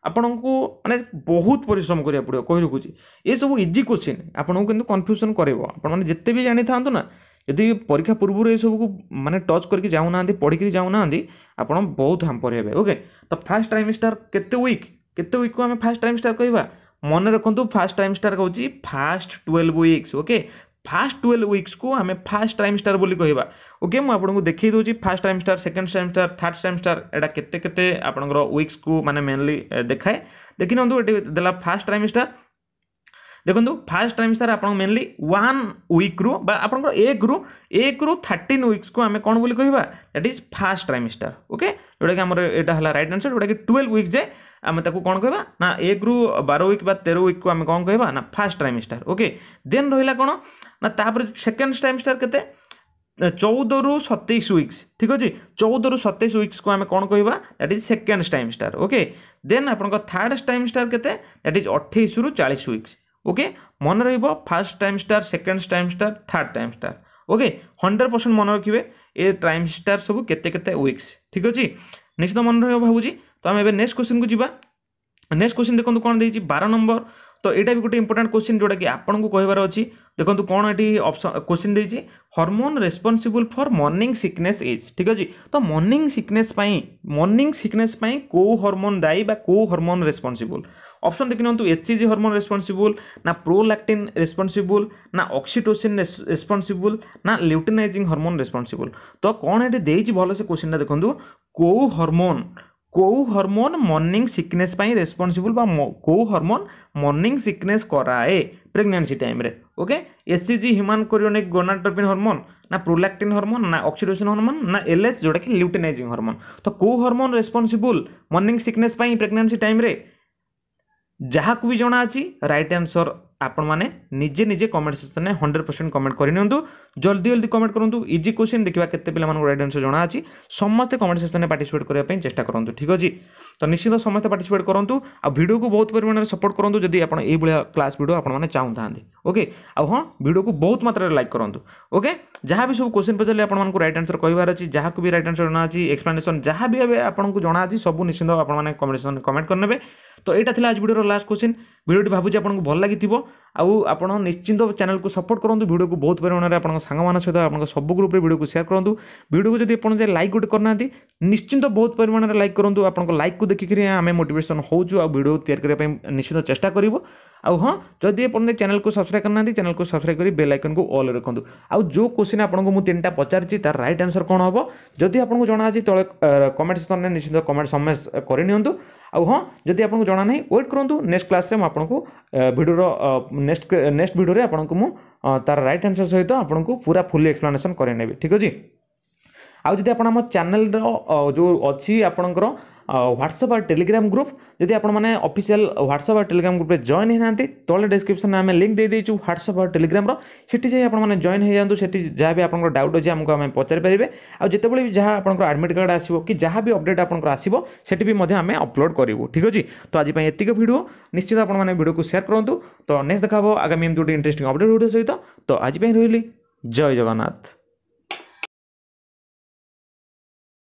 ଆପଣଙ୍କୁ ମାନେ ବହୁତ ପରିଶ୍ରମ କରିବାକୁ ପଡ଼ିବ କହି ରଖୁଛି ଏସବୁ ଇଜି କ୍ୱେଶ୍ଚିନ୍ ଆପଣଙ୍କୁ କିନ୍ତୁ କନଫ୍ୟୁଜନ୍ କରେଇବ ଆପଣମାନେ ଯେତେ ବି ଜାଣିଥାନ୍ତୁ ନା ଯଦି ପରୀକ୍ଷା ପୂର୍ବରୁ ଏସବୁକୁ ମାନେ ଟଚ୍ କରିକି ଯାଉନାହାନ୍ତି ପଢ଼ିକି ଯାଉନାହାନ୍ତି ଆପଣ ବହୁତ ହାମ୍ପର ହେବେ ଓକେ ତ ଫାର୍ଷ୍ଟ ଟ୍ରାଇମିଷ୍ଟାର କେତେ ୱିକ୍ କେତେ ୱିକ୍କୁ ଆମେ ଫାର୍ଷ୍ଟ ଟ୍ରାଇମିଷ୍ଟାର କହିବା मन रखु फास्ट टाइम स्टार कौन first twelve weeks okay first twelve weeks को आम फास्ट टाइम स्टार बोली कह ओके आपको देखे दूँ first trimester second trimester third trimester एटा के विक्स को मैंने मेनली देखाए देखी ना दे फास्ट टाइम स्टार देखो फास्ट टाइम स्टार आप मेनली वन ओक्रु आप एक रु एक थर्टिन ओक्स को आम कौन बोली कह that is first trimester okay जोटा कि आम एटा रईट आंसर जोटा कि ट्वेल्व ओक्स जाए ଆମେ ତାକୁ କ'ଣ କହିବା ନା ଏକରୁ ବାର ୱିକ୍ ବା ତେର ୱିକ୍କୁ ଆମେ କ'ଣ କହିବା ନା ଫାର୍ଷ୍ଟ ଟ୍ରାଇମିଷ୍ଟାର ଓକେ ଦେନ୍ ରହିଲା କ'ଣ ନା ତାପରେ ସେକେଣ୍ଡ ଟ୍ରାଇମିଷ୍ଟାର କେତେ ଚଉଦରୁ ସତେଇଶ ୱିକ୍ସ ଠିକ୍ ଅଛି ଚଉଦରୁ ସତେଇଶ ୱିକ୍ସକୁ ଆମେ କ'ଣ କହିବା that is second trimester okay then ଆପଣଙ୍କ ଥାର୍ଡ଼ ଟାଇମ୍ ଷ୍ଟାର୍ କେତେ ଦ୍ୟାଟ୍ ଇଜ୍ ଅଠେଇଶରୁ ଚାଳିଶ ୱିକ୍ସ ଓକେ ମନେ ରହିବ first trimester second trimester third trimester okay hundred percent ମନେ ରଖିବେ ଏ ଟାଇମ୍ ଷ୍ଟାର୍ ସବୁ କେତେ କେତେ ୱିକ୍ସ ଠିକ୍ ଅଛି ନିଶ୍ଚିତ ମନେ ରହିବ ଭାବୁଛି তো আমি এবার নেক্সট কোশ্চিনକୁ ଯିବା ନେକ୍ସଟ କୋଶ୍ଚିନ୍ ଦେଖନ୍ତୁ କ'ଣ ଦେଇଛି ବାର ନମ୍ବର ତ ଏଇଟା ବି ଗୋଟେ ଇମ୍ପୋର୍ଟାଣ୍ଟ କୋଶ୍ଚିନ୍ ଯେଉଁଟାକି ଆପଣଙ୍କୁ କହିବାର ଅଛି ଦେଖନ୍ତୁ କ'ଣ ଏଠି ଅପସନ୍ କୋଶ୍ଚିନ୍ ଦେଇଛି hormone responsible for morning sickness is ଠିକ୍ ଅଛି ତ ମର୍ଣ୍ଣିଂ ସିକନେସ୍ ପାଇଁ ମର୍ଣ୍ଣିଂ ସିକନେସ୍ ପାଇଁ କେଉଁ ହର୍ମୋନ୍ ଦାୟୀ ବା କେଉଁ ହର୍ମୋନ୍ ରେସ୍ପନ୍ସିବୁଲ୍ ଅପସନ୍ ଦେଖିନିଅନ୍ତୁ H C G hormone responsible ନା ପ୍ରୋଲାକ୍ଟିନ୍ ରେସ୍ପନ୍ସିବୁଲ୍ ନା ଅକ୍ସିଟୋସିନ୍ ରେସ୍ପନ୍ସିବୁଲ୍ ନା ଲ୍ୟୁଟିନାଇଜିଂ ହର୍ମୋନ୍ ରେସ୍ପନ୍ସିବୁଲ୍ ତ କ'ଣ ଏଠି ଦେଇଛି ଭଲସେ କୋଶ୍ଚିନ୍ଟା ଦେଖନ୍ତୁ କେଉଁ ହର୍ମୋନ୍ କେଉଁ ହରମୋନ୍ ମର୍ଣ୍ଣିଂ ସିକନେସ୍ ପାଇଁ ରେସ୍ପନ୍ସିବୁଲ୍ ବା କେଉଁ ହରମୋନ୍ ମର୍ଣ୍ଣିଂ ସିକନେସ୍ କରାଏ ପ୍ରେଗନେନ୍ସି ଟାଇମ୍ରେ okay S C G human chorionic gonadotropin hormone ନା ପ୍ରୋଲାକ୍ଟିନ୍ ହରମୋନ୍ ନା ଅକ୍ସିଡେସନ୍ ହରମୋନ୍ ନା ଏଲ୍ଏସ୍ ଯେଉଁଟାକି ଲ୍ୟୁଟିନାଇଜିଂ ହରମୋନ୍ ତ କେଉଁ ହରମୋନ୍ ରେସ୍ପନ୍ସିବୁଲ୍ ମର୍ଣ୍ଣିଂ ସିକନେସ୍ ପାଇଁ ପ୍ରେଗନେନ୍ସି ଟାଇମ୍ରେ ଯାହାକୁ ବି ଜଣାଅଛି ରାଇଟ୍ ଆନ୍ସର୍ ଆପଣମାନେ ନିଜେ ନିଜେ କମେଣ୍ଟ ସେକ୍ସନ୍ରେ ହଣ୍ଡ୍ରେଡ଼ ପରସେଣ୍ଟ କମେଣ୍ଟ କରିନିଅନ୍ତୁ ଜଲ୍ଦି ଜଲ୍ଦି କମେଣ୍ଟ କରନ୍ତୁ ଇଜି କୋଶ୍ଚିନ୍ ଦେଖିବା କେତେ ପିଲାମାନଙ୍କୁ ରାଇଟ୍ ଜଣା ଅଛି ସମସ୍ତେ କମେଣ୍ଟ ସେକ୍ସନ୍ରେ ପାର୍ଟିସିପେଟ୍ କରିବା ପାଇଁ ଚେଷ୍ଟା କରନ୍ତୁ ଠିକ୍ ଅଛି ତ ନିଶ୍ଚିତ ସମସ୍ତେ ପାର୍ଟିସିପେଟ୍ କରନ୍ତୁ ଆଉ ଭିଡ଼ିଓକୁ ବହୁତ ପରିମାଣରେ ସପୋର୍ଟ କରନ୍ତୁ ଯଦି ଆପଣ ଏଇଭଳିଆ କ୍ଲାସ୍ ଭିଡ଼ିଓ ଆପଣମାନେ ଚାହୁଁଥାନ୍ତି ଓକେ ଆଉ ହଁ ଭିଡ଼ିଓକୁ ବହୁତ ମାତ୍ରାରେ ଲାଇକ୍ କରନ୍ତୁ ଓକେ ଯାହା ବି ସବୁ କୋଶ୍ଚିନ୍ ପଚାରିଲେ ଆପଣମାନଙ୍କୁ ରାଇଟ୍ ଆନ୍ସର କହିବାର ଅଛି ଯାହାକୁ ବି ରାଇଟ୍ ଆନ୍ସର ଅଛି ଏକ୍ସପ୍ଲାନେସନ୍ ଯାହା ବି ଏବେ ଆପଣଙ୍କୁ ଜଣା ଅଛି ସବୁ ନିଶ୍ଚିନ୍ତ ଆପଣମାନେ କମେଣ୍ଟ ସେକ୍ସନ୍ରେ କମେଣ୍ଟ କରିନେବେ ତ ଏଇଟା ଥିଲା ଆଜି ଭିଡ଼ିଓର ଲାଷ୍ଟ କୋଶ୍ଚିନ୍ ଭିଡ଼ିଓଟି ଭାବୁଛି ଆପଣଙ୍କୁ ଭଲ ଲାଗିଥିବ ଆଉ ଆପଣ ନିଶ୍ଚିନ୍ତ ଚ୍ୟାନେଲକୁ ସପୋର୍ଟ କରନ୍ତୁ ଭିଡ଼ିଓକୁ ବହୁତ ପରିମାଣରେ ଆପଣଙ୍କ ସାଙ୍ଗମାନଙ୍କ ସହିତ ଆପଣଙ୍କ ସବୁ ଗ୍ରୁପ୍ରେ ଭିଡ଼ିଓକୁ ସେୟାର କରନ୍ତୁ ଭିଡ଼ିଓକୁ ଯଦି ଆପଣ ଯାଇ ଲାଇକ୍ ଗୋଟେ କରୁନାହାନ୍ତି ନିଶ୍ଚିନ୍ତ ବହୁତ ପରିମାଣରେ ଲାଇକ୍ କରନ୍ତୁ ଆପଣଙ୍କ ଲାଇକ୍କୁ ଦେଖିକରି ଆମେ ମୋଟିଭେସନ୍ ହେଉଛୁ ଆଉ ଭିଡ଼ିଓ ତିଆରି କରିବା ପାଇଁ ନିଶ୍ଚିନ୍ତ ଚେଷ୍ଟା କରିବୁ ଆଉ ହଁ ଯଦି ଆପଣ ଚ୍ୟାନେଲ୍କୁ ସବସ୍କ୍ରାଇବ୍ କରିନାହାନ୍ତି ଚ୍ୟାନେଲ୍କୁ ସବସ୍କ୍ରାଇବ୍ କରି ବେଲ୍ ଆଇକନ୍କୁ ଅଲ୍ ରଖନ୍ତୁ ଆଉ ଯେଉଁ କୋଶ୍ଚିନ୍ ଆପଣଙ୍କୁ ମୁଁ ତିନିଟା ପଚାରିଛି ତା'ର ରାଇଟ୍ ଆନ୍ସର୍ କ'ଣ ହେବ ଯଦି ଆପଣଙ୍କୁ ଜଣାଅଛି ତଳେ କମେଣ୍ଟ ସ୍ତରରେ ନିଶ୍ଚିତ କମେଣ୍ଟ ସମେସ କରିନିଅନ୍ତୁ ଆଉ ହଁ ଯଦି ଆପଣଙ୍କୁ ଜଣା ନାହିଁ ୱେଟ୍ କରନ୍ତୁ ନେକ୍ସଟ କ୍ଲାସ୍ରେ ମୁଁ ଆପଣଙ୍କୁ ଭିଡ଼ିଓର ନେକ୍ସଟ ନେକ୍ସଟ ଭିଡ଼ିଓରେ ଆପଣଙ୍କୁ ମୁଁ ତା'ର ରାଇଟ୍ ଆନ୍ସର୍ ସହିତ ଆପଣଙ୍କୁ ପୁରା ଫୁଲି ଏକ୍ସପ୍ଲାନେସନ୍ କରେଇ ନେବି ଠିକ୍ ଅଛି आदि आप चेल जो अच्छी आपंकर ह्वाट्सअप आ टेलीग्राम ग्रुप जब आपने अफिसील ह्वाट्सअप आ टेलीग्राम ग्रुप जॉन होना तले डिस्क्रिप्सन में आम लिंक देखु ह्वाट्सअप और टेलीग्राम से जाए जॉन हो जातु से जहाँ भी आप डाउट अच्छे आमको आम पचारिपारे आते भी जहाँ आप आडमिट कार्ड आस जहाँ भी अपडेट आपको आपठी भी आम अपलोड करूँ ठीक अच्छे तो आज एतक भिड निश्चित आपड़ को सेयार करूँ तो नेक्स्ट देखा आगामी एम गोटे इंटरेस्टिंग अपडेट भिडियो सहित तो आज रही जय जगन्नाथ